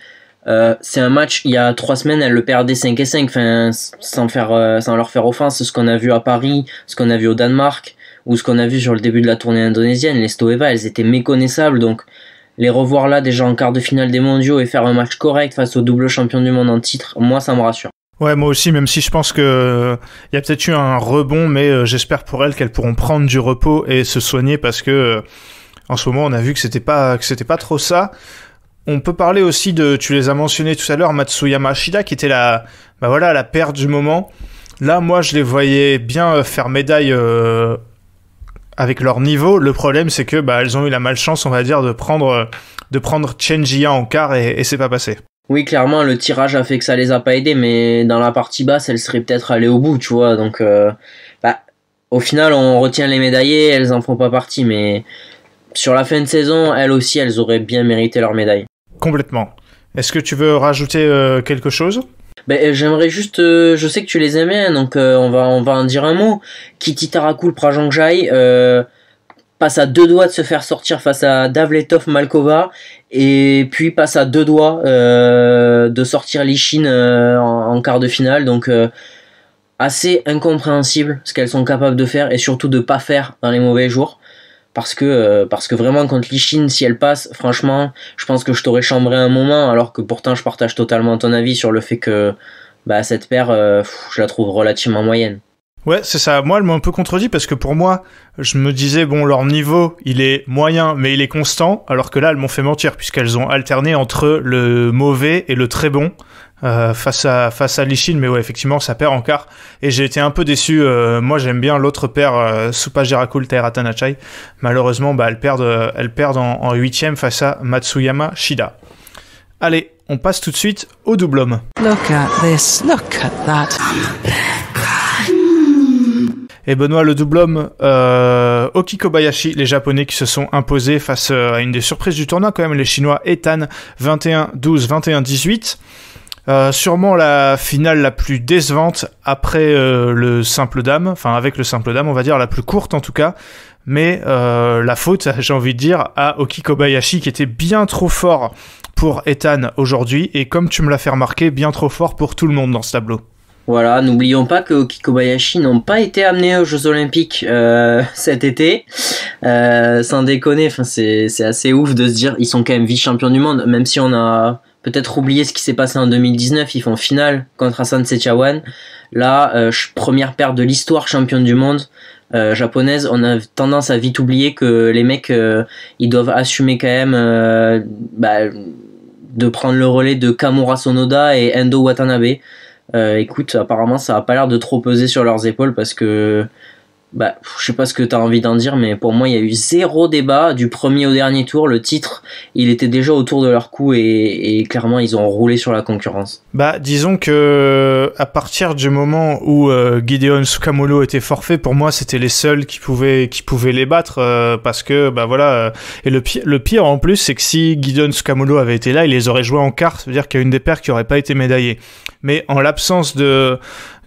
euh, c'est un match, il y a trois semaines, elle le perdait 5 et 5, enfin, sans, faire, euh, sans leur faire offense, ce qu'on a vu à Paris, ce qu'on a vu au Danemark, ou ce qu'on a vu sur le début de la tournée indonésienne, les Stoeva, elles étaient méconnaissables, donc les revoir là déjà en quart de finale des mondiaux et faire un match correct face au double champion du monde en titre, moi ça me rassure. Ouais, moi aussi, même si je pense que euh, il y a peut-être eu un rebond, mais euh, j'espère pour elles qu'elles pourront prendre du repos et se soigner parce que euh, en ce moment on a vu que c'était pas que c'était pas trop ça. On peut parler aussi de, tu les as mentionnés tout à l'heure, Matsuyama Shida qui était la, bah voilà, la paire du moment. Là, moi, je les voyais bien faire médaille avec leur niveau. Le problème, c'est que bah, elles ont eu la malchance, on va dire, de prendre de prendre Chen Jia en quart et, c'est pas passé. Oui, clairement, le tirage a fait que ça les a pas aidés, mais dans la partie basse, elles seraient peut-être allées au bout, tu vois. Donc, euh, bah, au final, on retient les médaillées, elles en font pas partie, mais sur la fin de saison, elles aussi, elles auraient bien mérité leur médaille. Complètement. Est-ce que tu veux rajouter euh, quelque chose ben, euh, j'aimerais juste, euh, je sais que tu les aimais, hein, donc euh, on va, on va en dire un mot. Kitty Tarakul Prajangjai passe à deux doigts de se faire sortir face à Davletov Malkova, et puis passe à deux doigts de sortir Lichine en, en, quart de finale. Donc assez incompréhensible ce qu'elles sont capables de faire et surtout de pas faire dans les mauvais jours parce que euh, parce que vraiment contre Lichine si elle passe franchement je pense que je t'aurais chambré un moment alors que pourtant je partage totalement ton avis sur le fait que bah cette paire euh, je la trouve relativement moyenne. Ouais, c'est ça. Moi, elle m'a un peu contredit parce que pour moi, je me disais, bon, leur niveau, il est moyen, mais il est constant, alors que là, elles m'ont fait mentir puisqu'elles ont alterné entre le mauvais et le très bon. Euh, face à face à mais ouais, effectivement, ça perd en quart. Et j'ai été un peu déçu. Euh, moi, j'aime bien l'autre paire, Soupa euh, Supa Jirakul Tanachai. Malheureusement, bah, elle perd, elle perd en, huitième face à Matsuyama Shida. Allez, on passe tout de suite au double homme. Et Benoît, le double homme, euh, les Japonais qui se sont imposés face à une des surprises du tournoi, quand même, les Chinois, Etan, 21-12, 21-18. Euh, sûrement la finale la plus décevante après euh, le simple dame, enfin avec le simple dame, on va dire la plus courte en tout cas. Mais euh, la faute, j'ai envie de dire, à Okiko Bayashi qui était bien trop fort pour Ethan aujourd'hui et comme tu me l'as fait remarquer, bien trop fort pour tout le monde dans ce tableau. Voilà, n'oublions pas que Oki n'ont pas été amenés aux Jeux Olympiques cet été. sans déconner, c'est assez ouf de se dire ils sont quand même vice-champions du monde, même si on a peut-être oublier ce qui s'est passé en 2019. Ils font finale contre Hassan Sechawan. Là, euh, première paire de l'histoire championne du monde. Euh, japonaise, on a tendance à vite oublier que les mecs, euh, ils doivent assumer quand même bah, de prendre le relais de Kamura Sonoda et Endo Watanabe. écoute, apparemment, ça n'a pas l'air de trop peser sur leurs épaules parce que bah, je sais pas ce que tu as envie d'en dire, mais pour moi, il y a eu zéro débat du premier au dernier tour. Le titre, il était déjà autour de leur cou et, clairement, ils ont roulé sur la concurrence. Bah, disons que à partir du moment où euh, Gideon Sukamolo était forfait, pour moi, c'était les seuls qui pouvaient qui pouvaient les battre euh, parce que bah voilà. Euh, et le pire, le pire en plus, c'est que si Gideon Sukamolo avait été là, il les aurait joués en quart, c'est-à-dire qu'il y a une des paires qui aurait pas été médaillée. Mais en l'absence de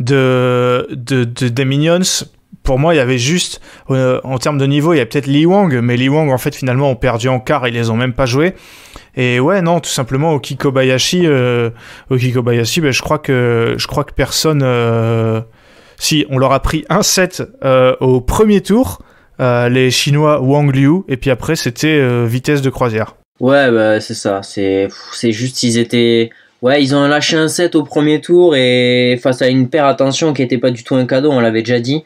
de, de, de des minions pour moi, il y avait juste, euh, en termes de niveau, il y a peut-être Li Wang, mais Li Wang, en fait, finalement, ont perdu en quart, ils les ont même pas joués. Et ouais, non, tout simplement, Okikobayashi, Kobayashi, euh, ben, je crois que, je crois que personne, euh, si, on leur a pris un set euh, au premier tour, les Chinois Wang Liu, et puis après, c'était vitesse de croisière. Ouais, bah, c'est ça, c'est, c'est juste, ils étaient, Ouais, ils ont lâché un set au premier tour et face à une paire attention qui n'était pas du tout un cadeau, on l'avait déjà dit.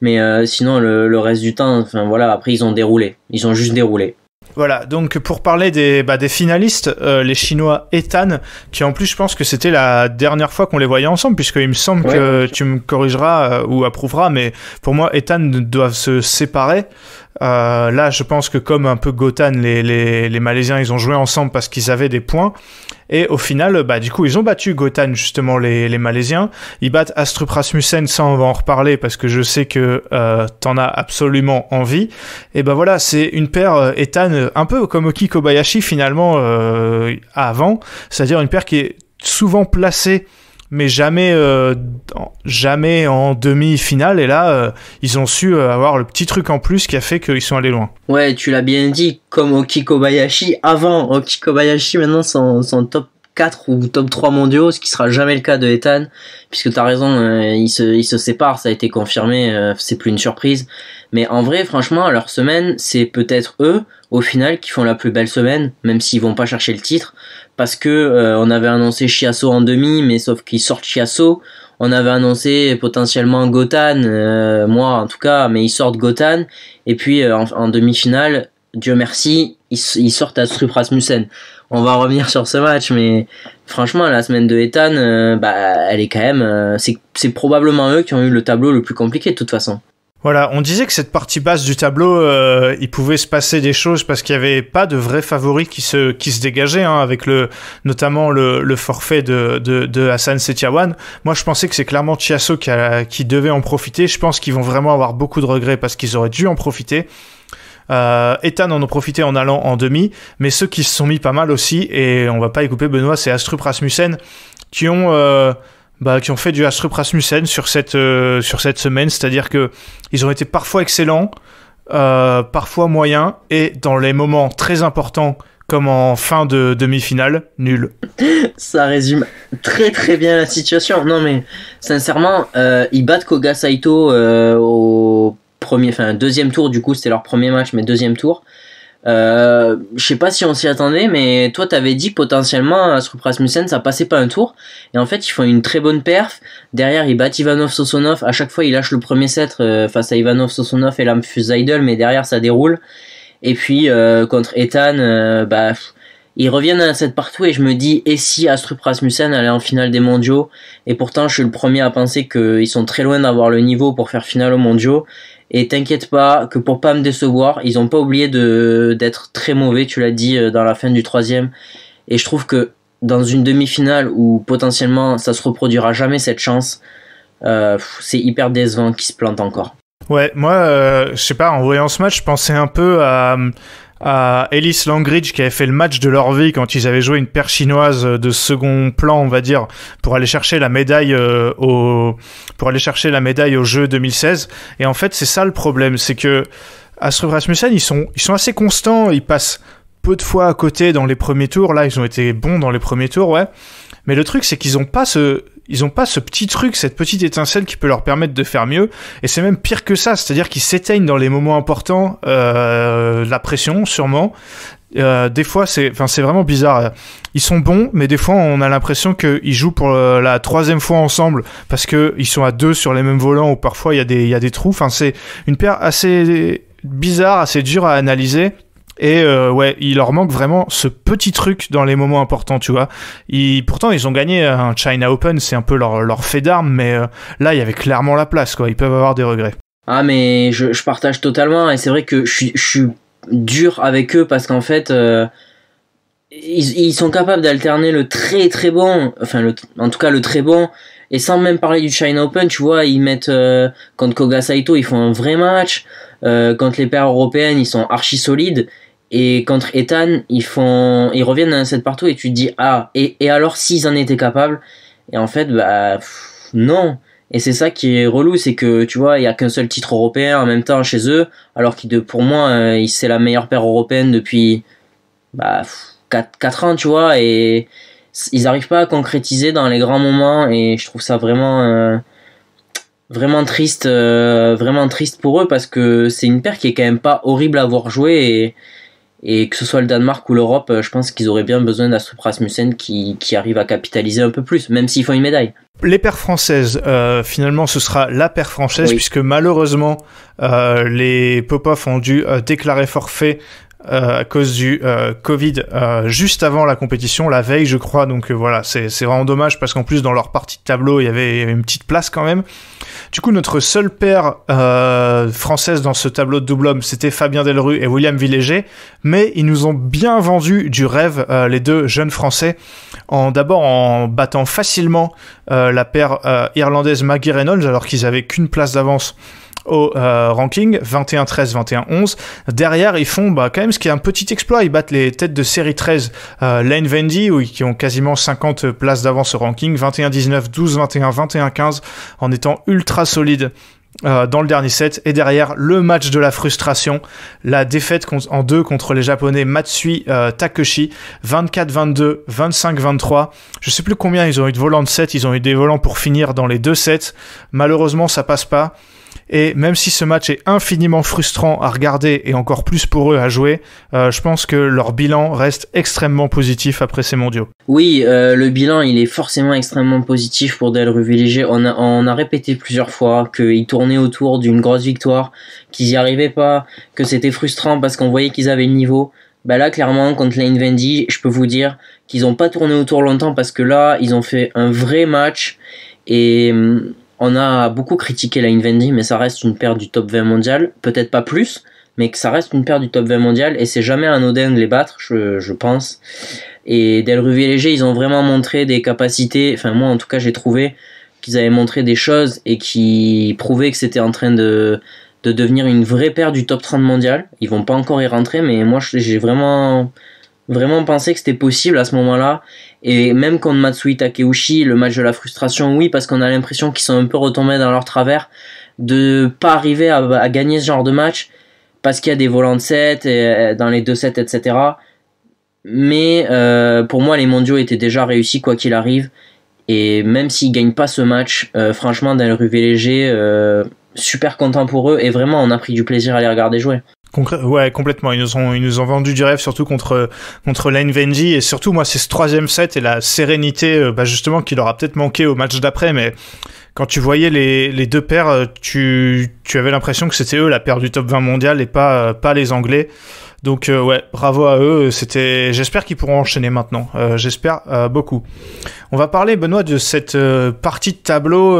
Mais euh, sinon, le, reste du temps, enfin voilà, après ils ont déroulé, ils ont juste déroulé. Voilà, donc pour parler des, bah, des finalistes, euh, les Chinois Ethan, qui en plus je pense que c'était la dernière fois qu'on les voyait ensemble, puisqu'il me semble que tu me corrigeras euh, ou approuveras, mais pour moi Ethan doivent se séparer. Euh, là, je pense que comme un peu Gotan, les, Malaisiens, ils ont joué ensemble parce qu'ils avaient des points. Et au final, euh, bah, du coup, ils ont battu Gotan, justement, les, Malaisiens. Ils battent Astrup Rasmussen, ça, on va en reparler parce que je sais que euh, t'en as absolument envie. Et ben voilà, c'est une paire euh, Ethan, un peu comme Oki Kobayashi, finalement, euh, avant. C'est-à-dire une paire qui est souvent placée mais jamais, euh, jamais en demi-finale. Et là, euh, ils ont su euh, avoir le petit truc en plus qui a fait qu'ils sont allés loin. Ouais, tu l'as bien dit, comme Okikobayashi Kobayashi avant. Oki Kobayashi maintenant sont top 4 ou top 3 mondiaux, ce qui sera jamais le cas de Ethan, puisque tu as raison, ils, se, se séparent, ça a été confirmé, c'est plus une surprise. Mais en vrai, franchement, leur semaine, c'est peut-être eux, au final, qui font la plus belle semaine, même s'ils vont pas chercher le titre parce que euh, on avait annoncé Chiasso en demi, mais sauf qu'ils sortent Chiasso. On avait annoncé potentiellement Gotan, euh, moi en tout cas, mais ils sortent Gotan. Et puis euh, en, demi-finale, Dieu merci, ils, sortent Astrup Rasmussen. On va revenir sur ce match, mais franchement, la semaine de Ethan, bah, elle est quand même. c'est probablement eux qui ont eu le tableau le plus compliqué de toute façon. Voilà, on disait que cette partie basse du tableau, euh, il pouvait se passer des choses parce qu'il n'y avait pas de vrais favoris qui se, qui se dégageaient, hein, avec le, notamment le, forfait de, Hassan Setiawan. Moi, je pensais que c'est clairement Chiasso qui, qui devait en profiter. Je pense qu'ils vont vraiment avoir beaucoup de regrets parce qu'ils auraient dû en profiter. Etan euh, Ethan en a profité en allant en demi, mais ceux qui se sont mis pas mal aussi, et on va pas y couper Benoît, c'est Astrup Rasmussen, qui ont... Euh, bah, qui ont fait du Astrup Rasmussen sur cette, euh, sur cette semaine. C'est-à-dire que ils ont été parfois excellents, euh, parfois moyens, et dans les moments très importants, comme en fin de demi-finale, nul. Ça résume très très bien la situation. Non mais sincèrement, euh, ils battent Koga Saito euh, au premier, enfin deuxième tour. Du coup, c'était leur premier match, mais deuxième tour. Euh, je sais pas si on s'y attendait, mais toi t'avais dit potentiellement Astrup Rasmussen ça passait pas un tour. Et en fait ils font une très bonne perf. Derrière ils battent Ivanov Sosonov. À chaque fois ils lâchent le premier set euh, face à Ivanov Sosonov et Lamfus idol mais derrière ça déroule. Et puis euh, contre Ethan, bah ils reviennent à cette partout et je me dis et si Astrup Rasmussen allait en finale des mondiaux et pourtant je suis le premier à penser qu'ils sont très loin d'avoir le niveau pour faire finale aux mondiaux et t'inquiète pas que pour pas me décevoir, ils ont pas oublié de d'être très mauvais, tu l'as dit, euh, dans la fin du troisième. Et je trouve que dans une demi-finale où potentiellement ça se reproduira jamais cette chance, euh, c'est hyper décevant qu'ils se plantent encore. Ouais, moi, euh, je sais pas, en voyant ce match, je pensais un peu à, à Ellis Langridge qui avait fait le match de leur vie quand ils avaient joué une paire chinoise de second plan, on va dire, pour aller chercher la médaille euh, au pour aller chercher la médaille au jeu 2016. Et en fait, c'est ça le problème, c'est que Astrup Rasmussen, ils sont ils sont assez constants, ils passent peu de fois à côté dans les premiers tours. Là, ils ont été bons dans les premiers tours, ouais. Mais le truc, c'est qu'ils n'ont pas ce, ils n'ont pas ce petit truc, cette petite étincelle qui peut leur permettre de faire mieux. Et c'est même pire que ça, c'est-à-dire qu'ils s'éteignent dans les moments importants, euh, la pression sûrement. Euh, des fois, c'est, enfin, c'est vraiment bizarre. Ils sont bons, mais des fois, on a l'impression qu'ils jouent pour euh, la troisième fois ensemble parce que ils sont à deux sur les mêmes volants ou parfois il y a des, il y a des trous. Enfin, c'est une paire assez bizarre, assez dure à analyser. Et euh, ouais, il leur manque vraiment ce petit truc dans les moments importants, tu vois. pourtant, ils ont gagné euh, un China Open, c'est un peu leur, fait d'armes, mais euh, là, il y avait clairement la place, quoi. Ils peuvent avoir des regrets. Ah, mais je, partage totalement, et c'est vrai que je suis, dur avec eux parce qu'en fait. ils, sont capables d'alterner le très très bon, enfin en tout cas le très bon, et sans même parler du China Open, tu vois, ils mettent contre Koga Saito, ils font un vrai match. Quand contre les paires européennes, ils sont archi solides. Et contre Ethan, ils font, ils reviennent à un set partout et tu te dis ah et, et alors s'ils en étaient capables et en fait bah non et c'est ça qui est relou c'est que tu vois il y a qu'un seul titre européen en même temps chez eux alors que pour moi euh, c'est la meilleure paire européenne depuis bah 4, ans tu vois et ils arrivent pas à concrétiser dans les grands moments et je trouve ça vraiment euh, vraiment triste euh, vraiment triste pour eux parce que c'est une paire qui est quand même pas horrible à voir jouer et et que ce soit le Danemark ou l'Europe, euh, je pense qu'ils auraient bien besoin d'Astrup Rasmussen qui, qui arrive à capitaliser un peu plus, même s'ils font une médaille. Les paires françaises, euh, finalement, ce sera la paire française, puisque malheureusement, euh, les Popov ont dû euh, déclarer forfait euh, à cause du euh, Covid euh, juste avant la compétition, la veille, je crois. Donc voilà, c'est vraiment dommage parce qu'en plus, dans leur partie de tableau, il y avait une petite place quand même. Du coup, notre seule paire française dans ce tableau de double homme, c'était Fabien Delru et William Villéger. Mais ils nous ont bien vendu du rêve, les deux jeunes Français, en d'abord en battant facilement euh, la paire euh, irlandaise Maggie Reynolds, alors qu'ils avaient qu'une place d'avance au euh, ranking, 21-13, 21-11. Derrière, ils font bah, quand même ce qui est un petit exploit. Ils battent les têtes de série 13, Lane Vendy, qui ont quasiment 50 places d'avance au ranking, 21-19, 12-21, 21-15, en étant ultra solides euh, dans le dernier set. Et derrière, le match de la frustration, la défaite en deux contre les Japonais Matsui euh, Takeshi, 24-22, 25-23. Je sais plus combien ils ont eu de volants de set, ils ont eu des volants pour finir dans les deux sets. Malheureusement, ça passe pas. Et même si ce match est infiniment frustrant à regarder et encore plus pour eux à jouer, euh, je pense que leur bilan reste extrêmement positif après ces mondiaux. Oui, euh, le bilan il est forcément extrêmement positif pour Del Ruviligé. On a, on a répété plusieurs fois qu'ils tournaient autour d'une grosse victoire, qu'ils n'y arrivaient pas, que c'était frustrant parce qu'on voyait qu'ils avaient le niveau. Bah là, clairement, contre Lane Vendy, je peux vous dire qu'ils n'ont pas tourné autour longtemps parce que là, ils ont fait un vrai match et. Hum, on a beaucoup critiqué la Invendi, mais ça reste une paire du top 20 mondial, peut-être pas plus, mais que ça reste une paire du top 20 mondial, et c'est jamais anodin de les battre, je, pense. Et Delruvier Léger, ils ont vraiment montré des capacités, enfin moi en tout cas j'ai trouvé qu'ils avaient montré des choses et qui prouvaient que c'était en train de, de devenir une vraie paire du top 30 mondial. Ils vont pas encore y rentrer, mais moi j'ai vraiment vraiment penser que c'était possible à ce moment-là. Et même contre Matsui Takeuchi, le match de la frustration, oui, parce qu'on a l'impression qu'ils sont un peu retombés dans leur travers de pas arriver à, gagner ce genre de match parce qu'il y a des volants de 7 et, euh, dans les deux sets, etc. Mais euh, pour moi, les mondiaux étaient déjà réussis quoi qu'il arrive. Et même s'ils gagnent pas ce match, euh, franchement, dans le rue super content pour eux et vraiment on a pris du plaisir à les regarder jouer. Oui, ouais, complètement. Ils nous ont, ils nous ont vendu du rêve, surtout contre contre Venji et surtout moi, c'est ce troisième set et la sérénité, euh, bah justement, qu'il leur peut-être manqué au match d'après, mais quand tu voyais les, les deux paires, euh, tu, tu avais l'impression que c'était eux la paire du top 20 mondial et pas euh, pas les Anglais. Donc ouais, bravo à eux. C'était, j'espère qu'ils pourront enchaîner maintenant. j'espère beaucoup. On va parler, Benoît, de cette partie de tableau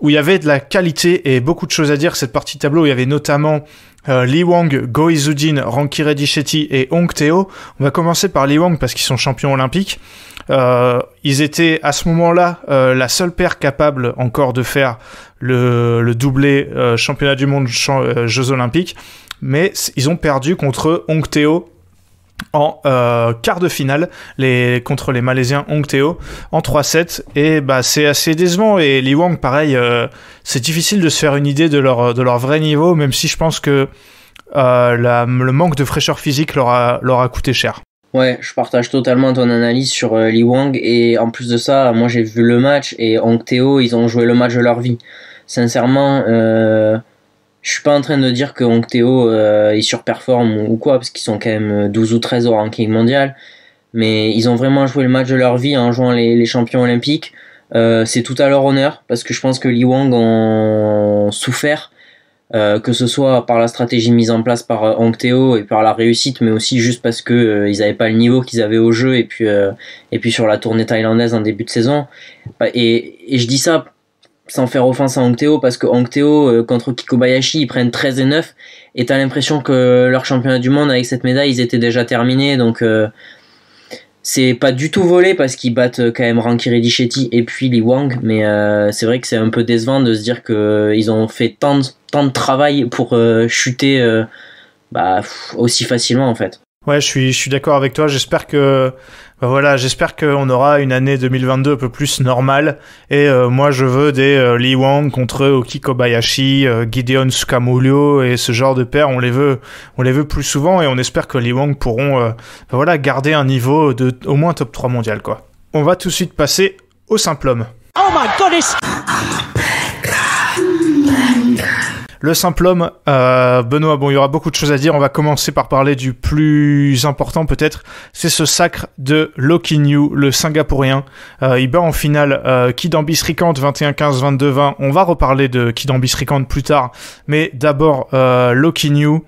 où il y avait de la qualité et beaucoup de choses à dire. Cette partie tableau, il y avait notamment euh, Li Wang, Go Izudin, Ranki Reddy et Hong Teo. On va commencer par Li Wang parce qu'ils sont champions olympiques. Euh, ils étaient à ce moment-là euh, la seule paire capable encore de faire le, doublé championnat du monde Jeux olympiques, mais ils ont perdu contre Hong Teo en euh, quart de finale les, contre les Malaisiens Hong Teo en 3-7 et bah c'est assez décevant et Li Wang pareil euh, c'est difficile de se faire une idée de leur, de leur vrai niveau même si je pense que euh, la, le manque de fraîcheur physique leur a, leur a coûté cher. Ouais, je partage totalement ton analyse sur Li Wang et en plus de ça, moi j'ai vu le match et Hong Teo, ils ont joué le match de leur vie. Sincèrement, je suis pas en train de dire que Théo euh, il surperforme ou quoi, parce qu'ils sont quand même 12 euh, ou 13 au ranking mondial, mais ils ont vraiment joué le match de leur vie en jouant les, champions olympiques. Euh, c'est tout à leur honneur, parce que je pense que Li Wang ont souffert, euh, que ce soit par la stratégie mise en place par euh, Théo et par la réussite, mais aussi juste parce que ils n'avaient pas le niveau qu'ils avaient au jeu et puis, et puis sur la tournée thaïlandaise en début de saison. Bah, et je dis ça sans faire offense à théo parce que Hongtéo euh, contre Kikobayashi, ils prennent 13 et 9, et t'as l'impression que leur championnat du monde, avec cette médaille, ils étaient déjà terminés, donc euh, c'est pas du tout volé, parce qu'ils battent euh, quand même Rankiri Dichetti et puis Li Wang, mais c'est vrai que c'est un peu décevant de se dire qu'ils ont fait tant de, tant de travail pour chuter bah, aussi facilement, en fait. Ouais, je suis, je suis d'accord avec toi. J'espère que, bah voilà, j'espère qu'on aura une année 2022 un peu plus normale. Et euh, moi, je veux des Li euh, Lee Wang contre Oki Kobayashi, euh, Gideon et ce genre de paires. On les veut, on les veut plus souvent et on espère que Lee Wang pourront, bah voilà, garder un niveau de au moins top 3 mondial, quoi. On va tout de suite passer au simple homme. Oh my goodness! Le simple homme, euh, Benoît, bon, il y aura beaucoup de choses à dire. On va commencer par parler du plus important peut-être. C'est ce sacre de New, le Singapourien. Euh, il bat en finale euh, Kidambi Srikanth, 21-15, 22-20. On va reparler de Kidambi Srikanth plus tard. Mais d'abord, euh, New.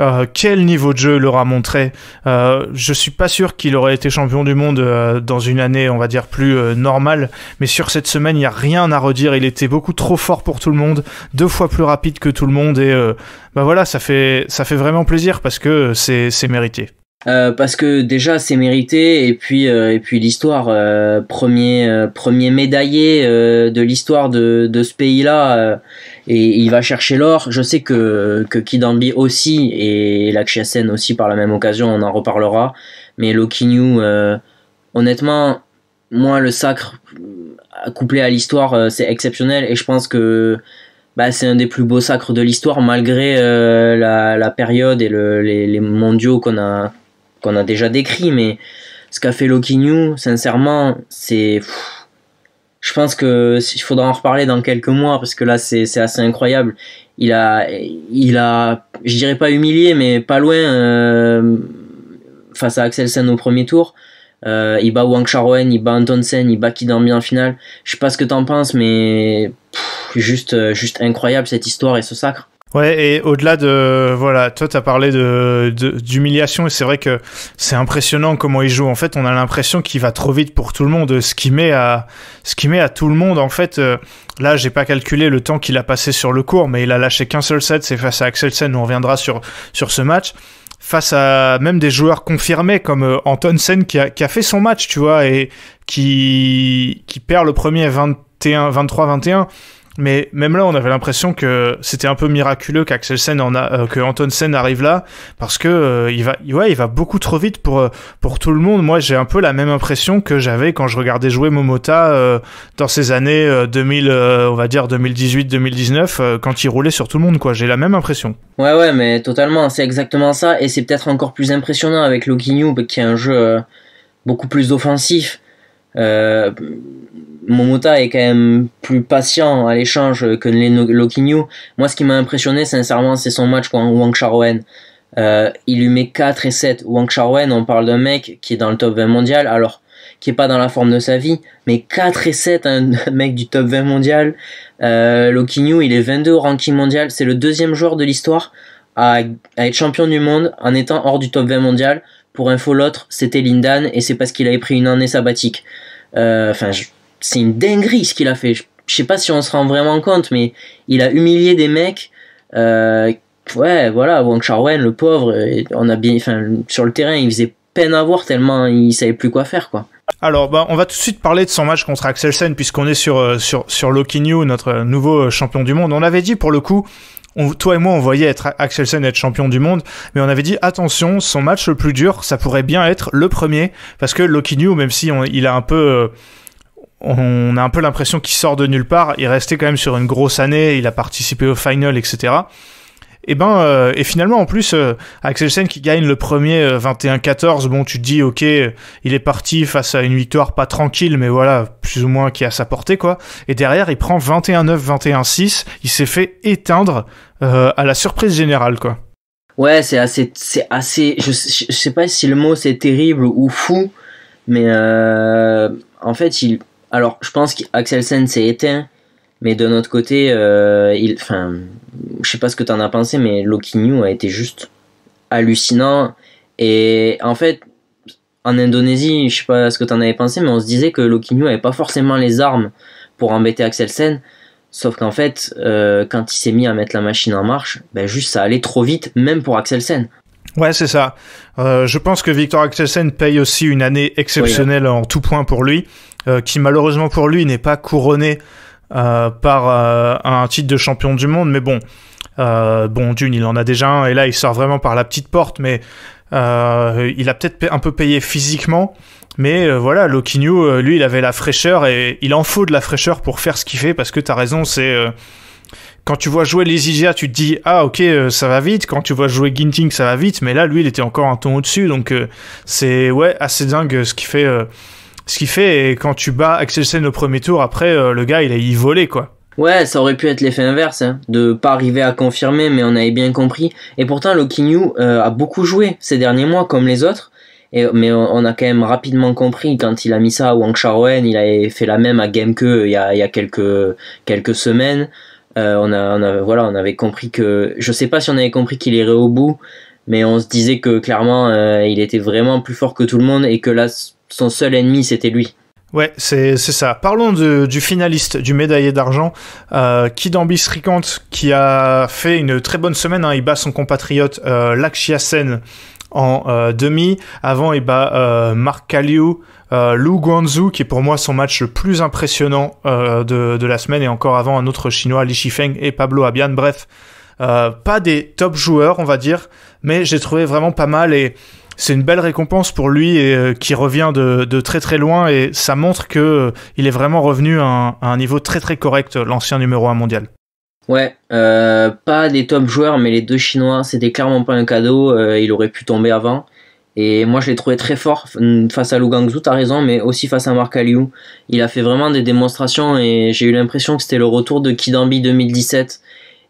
Euh, quel niveau de jeu il leur a montré. Euh, je suis pas sûr qu'il aurait été champion du monde euh, dans une année, on va dire, plus normale, mais sur cette semaine, il n'y a rien à redire. Il était beaucoup trop fort pour tout le monde, deux fois plus rapide que tout le monde, et bah voilà, ça fait, ça fait vraiment plaisir parce que c'est mérité. Euh, parce que déjà c'est mérité et puis euh, et puis l'histoire euh, premier premier médaillé de l'histoire de, de ce pays là et il va chercher l'or je sais que que Kidambi aussi et Sen aussi par la même occasion on en reparlera mais Lokinyu honnêtement moi le sacre couplé à l'histoire c'est exceptionnel et je pense que bah, c'est un des plus beaux sacres de l'histoire malgré la, période et le, les, les mondiaux qu'on a qu'on a déjà décrit, mais ce qu'a fait Loki New, sincèrement, c'est. Je pense que il faudra en reparler dans quelques mois parce que là c'est assez incroyable. Il a il a je dirais pas humilié mais pas loin euh, face à Axel Sen au premier tour. Euh, il bat Wang Charwen, il bat Sen, il bat Kidambi en finale. Je sais pas ce que t'en penses mais juste juste incroyable cette histoire et ce sacre. Ouais, et au-delà de voilà, toi t'as parlé de d'humiliation et c'est vrai que c'est impressionnant comment il joue. En fait, on a l'impression qu'il va trop vite pour tout le monde. Ce qui met à ce qui met à tout le monde en fait. Euh, là, j'ai pas calculé le temps qu'il a passé sur le cours, mais il a lâché qu'un seul set. C'est face à Axelsen. On reviendra sur sur ce match face à même des joueurs confirmés comme euh, Anton Sen qui a, qui a fait son match, tu vois, et qui qui perd le premier 21, 23, 21 mais même là, on avait l'impression que c'était un peu miraculeux Sen en a, euh, que arrive là, parce que euh, il va, il va beaucoup trop vite euh, pour tout le monde. Moi, j'ai un peu la même impression que j'avais quand je regardais jouer Momota dans ces années 2000, on va dire 2018-2019, quand il roulait sur tout le monde, quoi. J'ai la même impression. Ouais, ouais, mais totalement, c'est exactement ça, et c'est peut-être encore plus impressionnant avec Loginyu, qui est un jeu beaucoup plus offensif euh, Momota est quand même plus patient à l'échange que Lokinyu. Moi, ce qui m'a impressionné, sincèrement, c'est son match contre Wang Charwen. Euh, il lui met 4 et 7. Wang Charwen, on parle d'un mec qui est dans le top 20 mondial, alors qui est pas dans la forme de sa vie, mais 4 et 7, un mec du top 20 mondial. Euh, Lokinyu, il est 22 au ranking mondial. C'est le deuxième joueur de l'histoire à être champion du monde en étant hors du top 20 mondial. Pour info, l'autre, c'était Lindan, et c'est parce qu'il avait pris une année sabbatique. Euh, enfin, c'est une dinguerie ce qu'il a fait. Je, ne sais pas si on se rend vraiment compte, mais il a humilié des mecs. Euh, ouais, voilà, Wang Charwen, le pauvre, on a bien, enfin, sur le terrain, il faisait peine à voir tellement il savait plus quoi faire, quoi. Alors, bah, on va tout de suite parler de son match contre Axelsen puisqu'on est sur euh, sur sur Loki New, notre nouveau champion du monde. On avait dit pour le coup toi et moi, on voyait être Axelsen être champion du monde, mais on avait dit attention, son match le plus dur, ça pourrait bien être le premier, parce que Loki New, même si on, il a un peu euh, on a un peu l'impression qu'il sort de nulle part. Il restait quand même sur une grosse année, il a participé au final, etc. Et eh ben euh, et finalement en plus euh, Axelsen qui gagne le premier 21-14, euh, bon tu te dis OK, euh, il est parti face à une victoire pas tranquille mais voilà, plus ou moins qui a sa portée quoi. Et derrière, il prend 21-9, 21-6, il s'est fait éteindre à la surprise générale quoi. Ouais, c'est assez c'est assez je, sais pas si le mot c'est terrible ou fou mais en fait, il alors je pense qu'Axelsen s'est éteint mais de notre côté il enfin je sais pas ce que tu en as pensé, mais Loki New a été juste hallucinant. Et en fait, en Indonésie, je sais pas ce que tu en avais pensé, mais on se disait que Loki New pas forcément les armes pour embêter Axel Axelsen. Sauf qu'en fait, euh, quand il s'est mis à mettre la machine en marche, ben juste ça allait trop vite, même pour Axel Axelsen. Ouais, c'est ça. Euh, je pense que Victor Axelsen paye aussi une année exceptionnelle en tout point pour lui, euh, qui malheureusement pour lui n'est pas couronnée euh, par euh, un titre de champion du monde. Mais bon, euh, bon, Dune, il en a déjà un, et là, il sort vraiment par la petite porte, mais il a peut-être un peu payé physiquement. Mais voilà, loki lui, il avait la fraîcheur et il en faut de la fraîcheur pour faire ce qu'il fait parce que t'as raison, c'est. quand tu vois jouer les tu te dis ah ok ça va vite. Quand tu vois jouer Ginting, ça va vite. Mais là, lui, il était encore un ton au-dessus, donc c'est ouais assez dingue ce qu'il fait ce qui fait, quand tu bats Axel Sen au premier tour, après, euh, le gars, il a y volé, quoi. Ouais, ça aurait pu être l'effet inverse, hein, de pas arriver à confirmer, mais on avait bien compris. Et pourtant, Lokinyu New euh, a beaucoup joué ces derniers mois, comme les autres. Et, mais on, a quand même rapidement compris quand il a mis ça à Wang Charwen, il avait fait la même à Gameke euh, il y a, il quelques, quelques semaines. on, a, voilà, on avait compris que. Je sais pas si on avait compris qu'il irait au bout, mais on se disait que clairement il était vraiment plus fort que tout le monde et que là son seul ennemi, c'était lui. Ouais, c'est ça. Parlons de, du finaliste, du médaillé d'argent, euh, Srikant, qui a fait une très bonne semaine. Hein. Il bat son compatriote euh, Lakshya Sen en euh, demi. Avant, il bat euh, Marc Kaliou, euh, Lu Guangzhou, qui est pour moi son match le plus impressionnant euh, de, de, la semaine. Et encore avant, un autre chinois, Li Shifeng et Pablo Abian. Bref, euh, pas des top joueurs, on va dire, mais j'ai trouvé vraiment pas mal. Et c'est une belle récompense pour lui et euh, qui revient de, très très loin et ça montre que euh, il est vraiment revenu à un, niveau très très correct, euh, l'ancien numéro 1 mondial. Ouais, pas des top joueurs, mais les deux Chinois, c'était clairement pas un cadeau. il aurait pu tomber avant. Et moi, je l'ai trouvé très fort face à Lu Gangzhou, t'as raison, mais aussi face à Mark Il a fait vraiment des démonstrations et j'ai eu l'impression que c'était le retour de Kidambi 2017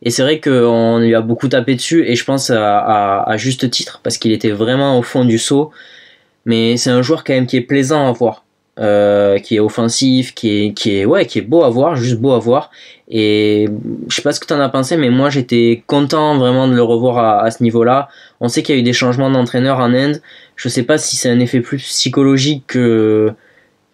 et c'est vrai qu'on lui a beaucoup tapé dessus, et je pense à, juste titre, parce qu'il était vraiment au fond du saut. Mais c'est un joueur quand même qui est plaisant à voir, euh, qui est offensif, qui est, qui, est, ouais, qui est beau à voir, juste beau à voir. Et je sais pas ce que tu en as pensé, mais moi j'étais content vraiment de le revoir à, à ce niveau-là. On sait qu'il y a eu des changements d'entraîneur en Inde. Je sais pas si c'est un effet plus psychologique que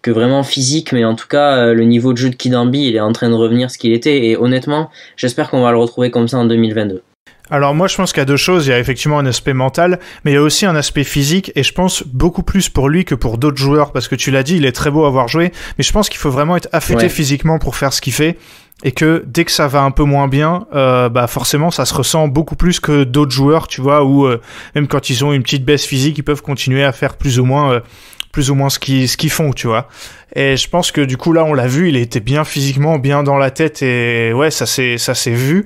que vraiment physique, mais en tout cas, euh, le niveau de jeu de Kidambi, il est en train de revenir ce qu'il était. Et honnêtement, j'espère qu'on va le retrouver comme ça en 2022. Alors moi je pense qu'il y a deux choses, il y a effectivement un aspect mental, mais il y a aussi un aspect physique, et je pense beaucoup plus pour lui que pour d'autres joueurs, parce que tu l'as dit, il est très beau à avoir joué, mais je pense qu'il faut vraiment être affûté physiquement pour faire ce qu'il fait, et que dès que ça va un peu moins bien, euh, bah forcément ça se ressent beaucoup plus que d'autres joueurs, tu vois, où euh, même quand ils ont une petite baisse physique, ils peuvent continuer à faire plus ou moins plus ou moins ce qu'ils ce font, tu vois. Et je pense que du coup là, on l'a vu, il était bien physiquement, bien dans la tête et ouais, ça s'est vu.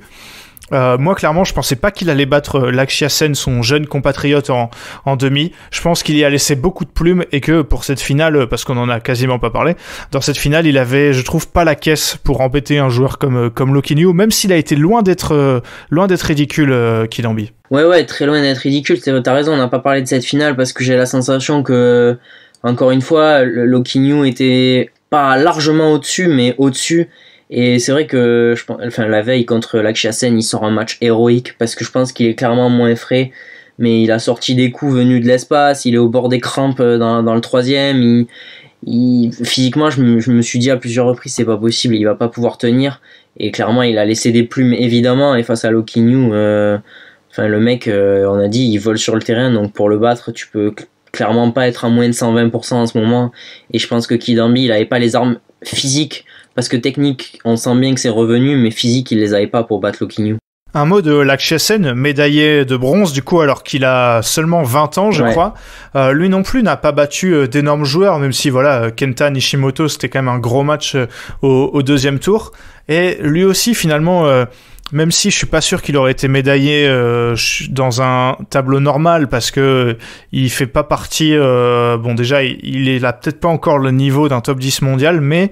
Euh, moi, clairement, je pensais pas qu'il allait battre euh, Sen son jeune compatriote, en, demi. Je pense qu'il y a laissé beaucoup de plumes et que pour cette finale, euh, parce qu'on en a quasiment pas parlé, dans cette finale, il avait, je trouve, pas la caisse pour embêter un joueur comme, comme même s'il a été loin d'être loin d'être ridicule, Kilambi. Ouais, ouais, très loin d'être ridicule. T'as raison, on n'a pas parlé de cette finale parce que j'ai la sensation que encore une fois, New était pas largement au-dessus, mais au-dessus. Et c'est vrai que enfin, la veille contre Lakshasen, il sort un match héroïque parce que je pense qu'il est clairement moins frais. Mais il a sorti des coups venus de l'espace, il est au bord des crampes euh, dans, le troisième. physiquement, je me, suis dit à plusieurs reprises, c'est pas possible, il va pas pouvoir tenir. Et clairement, il a laissé des plumes, évidemment. Et face à Lokinu, New, euh, enfin, le mec, euh, on a dit, il vole sur le terrain. Donc pour le battre, tu peux clairement pas être à moins de 120% en ce moment. Et je pense que Kidambi, il avait pas les armes physiques. Parce que technique, on sent bien que c'est revenu, mais physique, il les avait pas pour battre Lokinyu. Un mot de l'Akshessen, médaillé de bronze, du coup, alors qu'il a seulement 20 ans, je crois. Euh, lui non plus n'a pas battu euh, d'énormes joueurs, même si, voilà, Kenta Nishimoto, c'était quand même un gros match euh, au, deuxième tour. Et lui aussi, finalement, même si je suis pas sûr qu'il aurait été médaillé euh, dans un tableau normal parce que il fait pas partie euh, bon déjà il, est là peut-être pas encore le niveau d'un top 10 mondial mais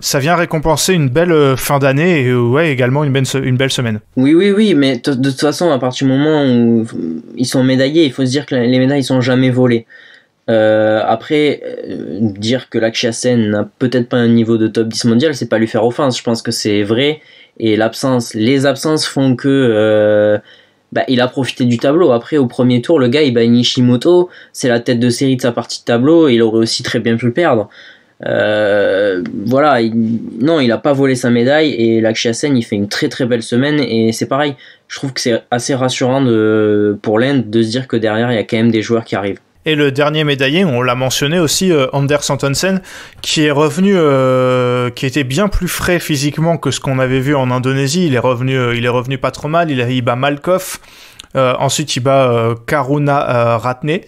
ça vient récompenser une belle euh, fin d'année et ouais également une belle, une belle semaine. Oui oui oui mais de toute façon à partir du moment où ils sont médaillés il faut se dire que les médailles sont jamais volées. après, dire que Lakshasen n'a peut-être pas un niveau de top 10 mondial, c'est pas lui faire offense. Je pense que c'est vrai et l'absence. Les absences font que euh, bah, il a profité du tableau. Après, au premier tour, le gars, il bat Nishimoto, c'est la tête de série de sa partie de tableau, il aurait aussi très bien pu perdre. Euh, voilà, non, il a pas volé sa médaille, et Lakshasen, il fait une très très belle semaine, et c'est pareil. Je trouve que c'est assez rassurant de, pour l'Inde de se dire que derrière, il y a quand même des joueurs qui arrivent. Et le dernier médaillé, on l'a mentionné aussi, euh, Anders Antonsen, qui est revenu, euh, qui était bien plus frais physiquement que ce qu'on avait vu en Indonésie. Il est revenu, euh, il est revenu pas trop mal. Il, bat Malkov. ensuite, il bat Karuna Ratne.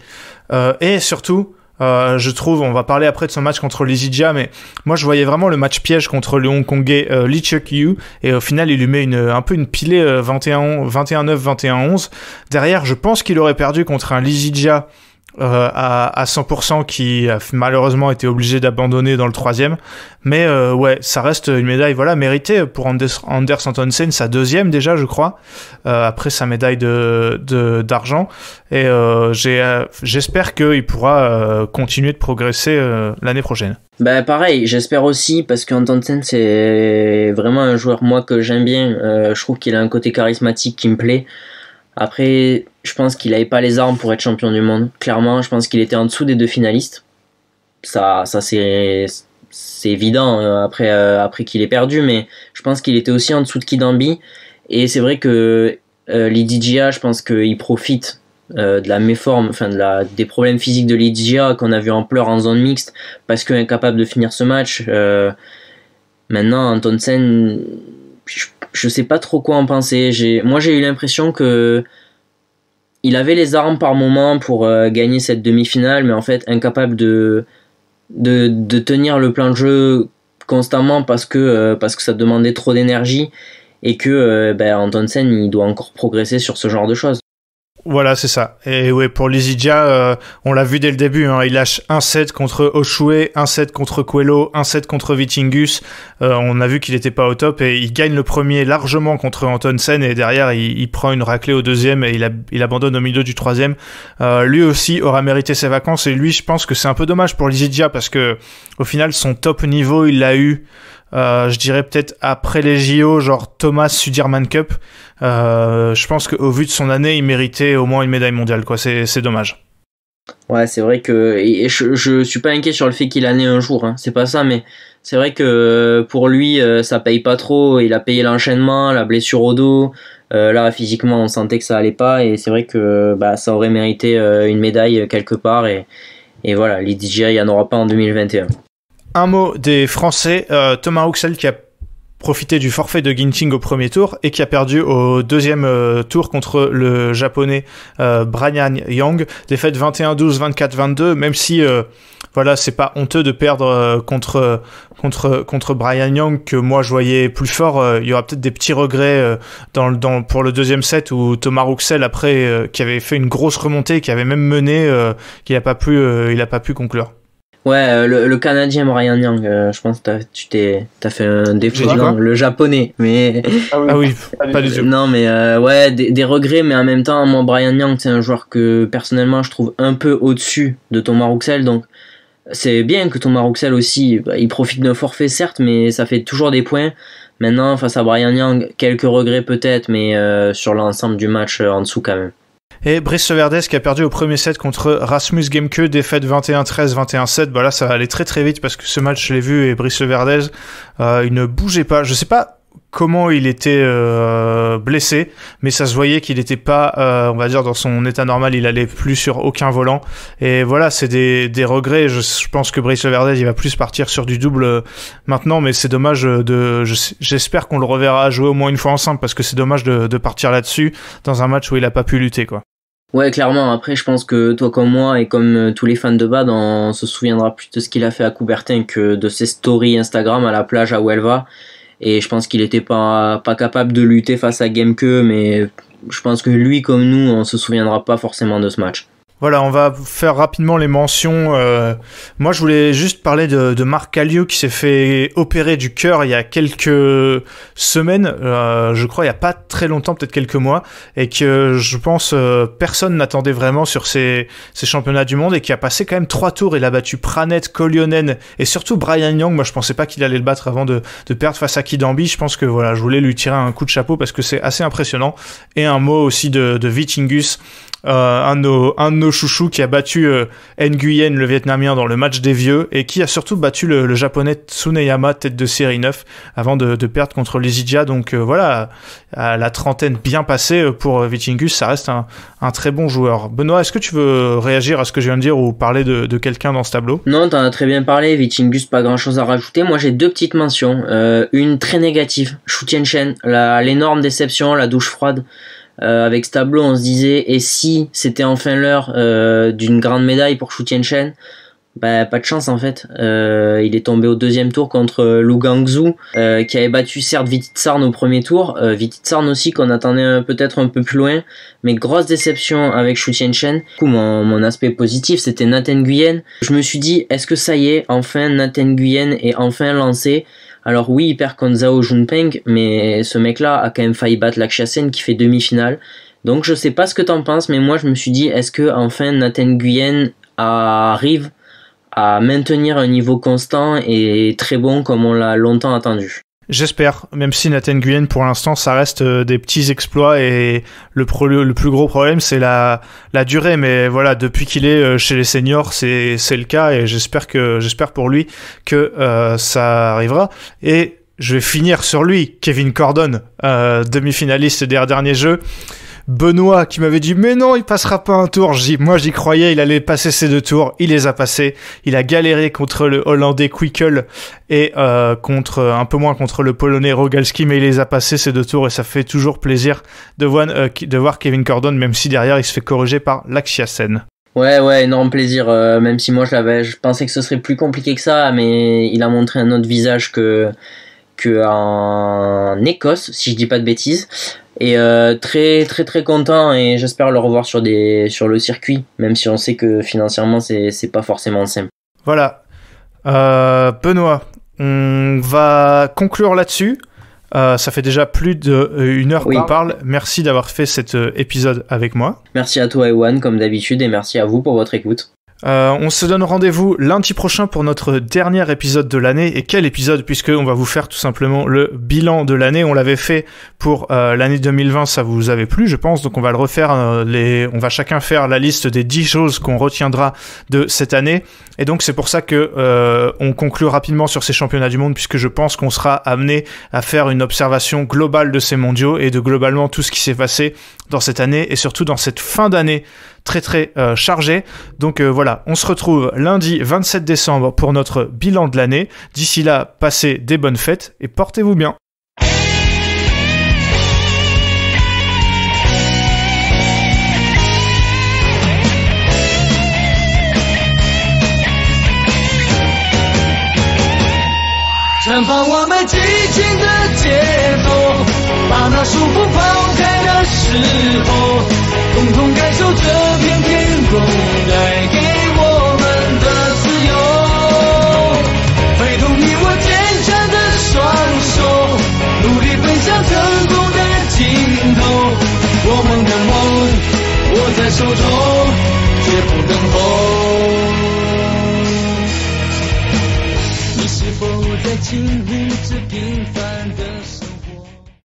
et surtout, je trouve, on va parler après de son match contre Lizidja, mais moi je voyais vraiment le match piège contre le Hongkongais Kongais Lee Yu, et au final il lui met une, un peu une pilée 21-9, 21-11. Derrière, je pense qu'il aurait perdu contre un Lizidja. Euh, à, à, 100% qui a malheureusement été obligé d'abandonner dans le troisième. Mais euh, ouais, ça reste une médaille voilà méritée pour Anders, Antonsen, sa deuxième déjà je crois, euh, après sa médaille de d'argent. Et euh, j'espère qu'il pourra continuer de progresser l'année prochaine. Ben pareil, j'espère aussi parce qu'Antonsen c'est vraiment un joueur moi que j'aime bien. je trouve qu'il a un côté charismatique qui me plaît. Après, je pense qu'il n'avait pas les armes pour être champion du monde. Clairement, je pense qu'il était en dessous des deux finalistes. Ça, ça c'est évident euh, après, euh, après qu'il ait perdu, mais je pense qu'il était aussi en dessous de Kidambi. Et c'est vrai que euh, je pense qu'il profite euh, de la méforme, enfin de la, des problèmes physiques de Lidia qu'on a vu en pleurs en zone mixte parce est incapable de finir ce match. Maintenant, maintenant, Sen, je, ne sais pas trop quoi en penser. Moi, j'ai eu l'impression que il avait les armes par moment pour euh, gagner cette demi-finale, mais en fait incapable de, de, tenir le plan de jeu constamment parce que, euh, parce que ça demandait trop d'énergie et que euh, ben, Antonsen il doit encore progresser sur ce genre de choses. Voilà, c'est ça. Et oui, pour Lizidia, euh, on l'a vu dès le début, hein. il lâche un set contre Oshue, un set contre Coelho, un set contre Vitingus. Euh, on a vu qu'il n'était pas au top et il gagne le premier largement contre Anton Antonsen et derrière il, prend une raclée au deuxième et il, abandonne au milieu du troisième. Euh, lui aussi aura mérité ses vacances et lui, je pense que c'est un peu dommage pour Lizidia parce que au final son top niveau il l'a eu. je dirais peut-être après les JO, genre Thomas Sudirman Cup. Euh, je pense qu'au vu de son année, il méritait au moins une médaille mondiale. Quoi, c'est dommage. Ouais, c'est vrai que je, suis pas inquiet sur le fait qu'il a un jour. Hein. C'est pas ça, mais c'est vrai que euh, pour lui, euh, ça paye pas trop. Il a payé l'enchaînement, la blessure au dos. là, physiquement, on sentait que ça allait pas, et c'est vrai que bah, ça aurait mérité une médaille quelque part. Et, et voilà, l'IDJ, il n'y en aura pas en 2021. Un mot des Français, Thomas Huxel qui a profiter du forfait de Ginting au premier tour et qui a perdu au deuxième euh, tour contre le japonais euh, Brian Yang. Défaite 21-12, 24-22, même si euh, voilà, c'est pas honteux de perdre euh, contre contre contre Brian Yang que moi je voyais plus fort. Il y aura peut-être des petits regrets dans, dans pour le deuxième set où Thomas Rouxel après qui avait fait une grosse remontée, qui avait même mené, qu'il a pas pu il a pas pu conclure. Ouais, euh, le, Canadien Brian Yang, euh, je pense que tu t'es, fait un défaut. le japonais, mais. Ah, ah oui, pas, du tout. Non, mais euh, ouais, des, regrets, mais en même temps, moi, Brian Yang, c'est un joueur que personnellement, je trouve un peu au-dessus de Thomas Rouxel, donc c'est bien que Thomas Rouxel aussi, bah, il profite d'un forfait certes, mais ça fait toujours des points. Maintenant, face à Brian Yang, quelques regrets peut-être, mais sur l'ensemble du match en dessous quand même. Et Brice Verdes qui a perdu au premier set contre Rasmus Gemke, défaite 21-13, 21-7. Bah là, ça allait très très vite parce que ce match, je l'ai vu et Brice Leverdez, euh, il ne bougeait pas. Je sais pas comment il était euh, blessé, mais ça se voyait qu'il n'était pas, euh, on va dire, dans son état normal, il allait plus sur aucun volant. Et voilà, c'est des, des, regrets. Je, pense que Brice Leverdez, il va plus partir sur du double euh, maintenant, mais c'est dommage de. J'espère qu'on le reverra jouer au moins une fois ensemble, parce que c'est dommage de, partir là-dessus dans un match où il a pas pu lutter, quoi. Ouais, clairement. Après, je pense que toi comme moi et comme tous les fans de Bad, on se souviendra plus de ce qu'il a fait à Coubertin que de ses stories Instagram à la plage à va et je pense qu'il n'était pas, pas capable de lutter face à Gameke, mais je pense que lui, comme nous, on se souviendra pas forcément de ce match. Voilà, on va faire rapidement les mentions. Euh, moi, je voulais juste parler de, Marc Callio qui s'est fait opérer du cœur il y a quelques semaines, euh, je crois, il n'y a pas très longtemps, peut-être quelques mois, et que je pense euh, personne n'attendait vraiment sur ces, championnats du monde et qui a passé quand même trois tours. Il a battu Pranet, Kolionen et surtout Brian Young. Moi, je ne pensais pas qu'il allait le battre avant de, perdre face à Kidambi. Je pense que voilà, je voulais lui tirer un coup de chapeau parce que c'est assez impressionnant. Et un mot aussi de, de Vitingus, un Chouchou qui a battu euh, Nguyen, le Vietnamien, dans le match des vieux et qui a surtout battu le, Japonais Tsuneyama, tête de série 9, avant de, de perdre contre Lizidja. Donc euh, voilà, à la trentaine bien passée euh, pour Vitingus, ça reste un, un, très bon joueur. Benoît, est-ce que tu veux réagir à ce que je viens de dire ou parler de, de quelqu'un dans ce tableau Non, t'en as très bien parlé. Vitingus pas grand-chose à rajouter. Moi, j'ai deux petites mentions. une très négative, Shu Tianchen l'énorme déception, la douche froide. Euh, avec ce tableau, on se disait, et si c'était enfin l'heure euh, d'une grande médaille pour Shu Tianchen bah, pas de chance en fait. Euh, il est tombé au deuxième tour contre Lu Gangzhou, qui avait battu certes Tsarn au premier tour, euh, Vititsarn aussi qu'on attendait peut-être un peu plus loin, mais grosse déception avec Shu Tianchen. Du coup, mon, mon aspect positif, c'était Nathan Guyen. Je me suis dit, est-ce que ça y est, enfin Nathan Guyen est enfin lancé alors oui, il perd contre Zhao Junpeng, mais ce mec-là a quand même failli battre Lakshasen qui fait demi-finale. Donc je sais pas ce que t'en penses, mais moi je me suis dit, est-ce que enfin Nathan Guyen arrive à maintenir un niveau constant et très bon comme on l'a longtemps attendu J'espère, même si Nathan Guyen, pour l'instant, ça reste euh, des petits exploits et le, plus gros problème, c'est la, la durée. Mais voilà, depuis qu'il est euh, chez les seniors, c'est le cas et j'espère que j'espère pour lui que euh, ça arrivera. Et je vais finir sur lui, Kevin Cordon, demi-finaliste des derniers jeux. Benoît qui m'avait dit mais non il passera pas un tour. J moi j'y croyais, il allait passer ses deux tours, il les a passés. Il a galéré contre le Hollandais Quickle et euh, contre un peu moins contre le Polonais Rogalski, mais il les a passés ses deux tours et ça fait toujours plaisir de voir, euh, de voir Kevin Cordon, même si derrière il se fait corriger par Laxiasen. Ouais, ouais, énorme plaisir. Euh, même si moi je l'avais, je pensais que ce serait plus compliqué que ça, mais il a montré un autre visage que que en Écosse, si je dis pas de bêtises. Et euh, très très très content et j'espère le revoir sur des sur le circuit, même si on sait que financièrement c'est c'est pas forcément simple. Voilà, euh, Benoît, on va conclure là-dessus. Euh, ça fait déjà plus d'une euh, heure qu'on parle. Merci d'avoir fait cet épisode avec moi. Merci à toi, Ewan, comme d'habitude, et merci à vous pour votre écoute. Euh, on se donne rendez-vous lundi prochain pour notre dernier épisode de l'année. Et quel épisode puisque on va vous faire tout simplement le bilan de l'année. On l'avait fait pour euh, l'année 2020, ça vous avait plu, je pense. Donc on va le refaire. Euh, les... On va chacun faire la liste des 10 choses qu'on retiendra de cette année. Et donc c'est pour ça que on conclut rapidement sur ces championnats du monde puisque je pense qu'on sera amené à faire une observation globale de ces mondiaux et de globalement tout ce qui s'est passé dans cette année et surtout dans cette fin d'année très très euh, chargé. Donc euh, voilà, on se retrouve lundi 27 décembre pour notre bilan de l'année. D'ici là, passez des bonnes fêtes et portez-vous bien. 时候，共同感受这片天空带给我们的自由，挥动你我坚强的双手，努力奔向成功的尽头。我们的梦握在手中，绝不等候。你是否在经历着平凡？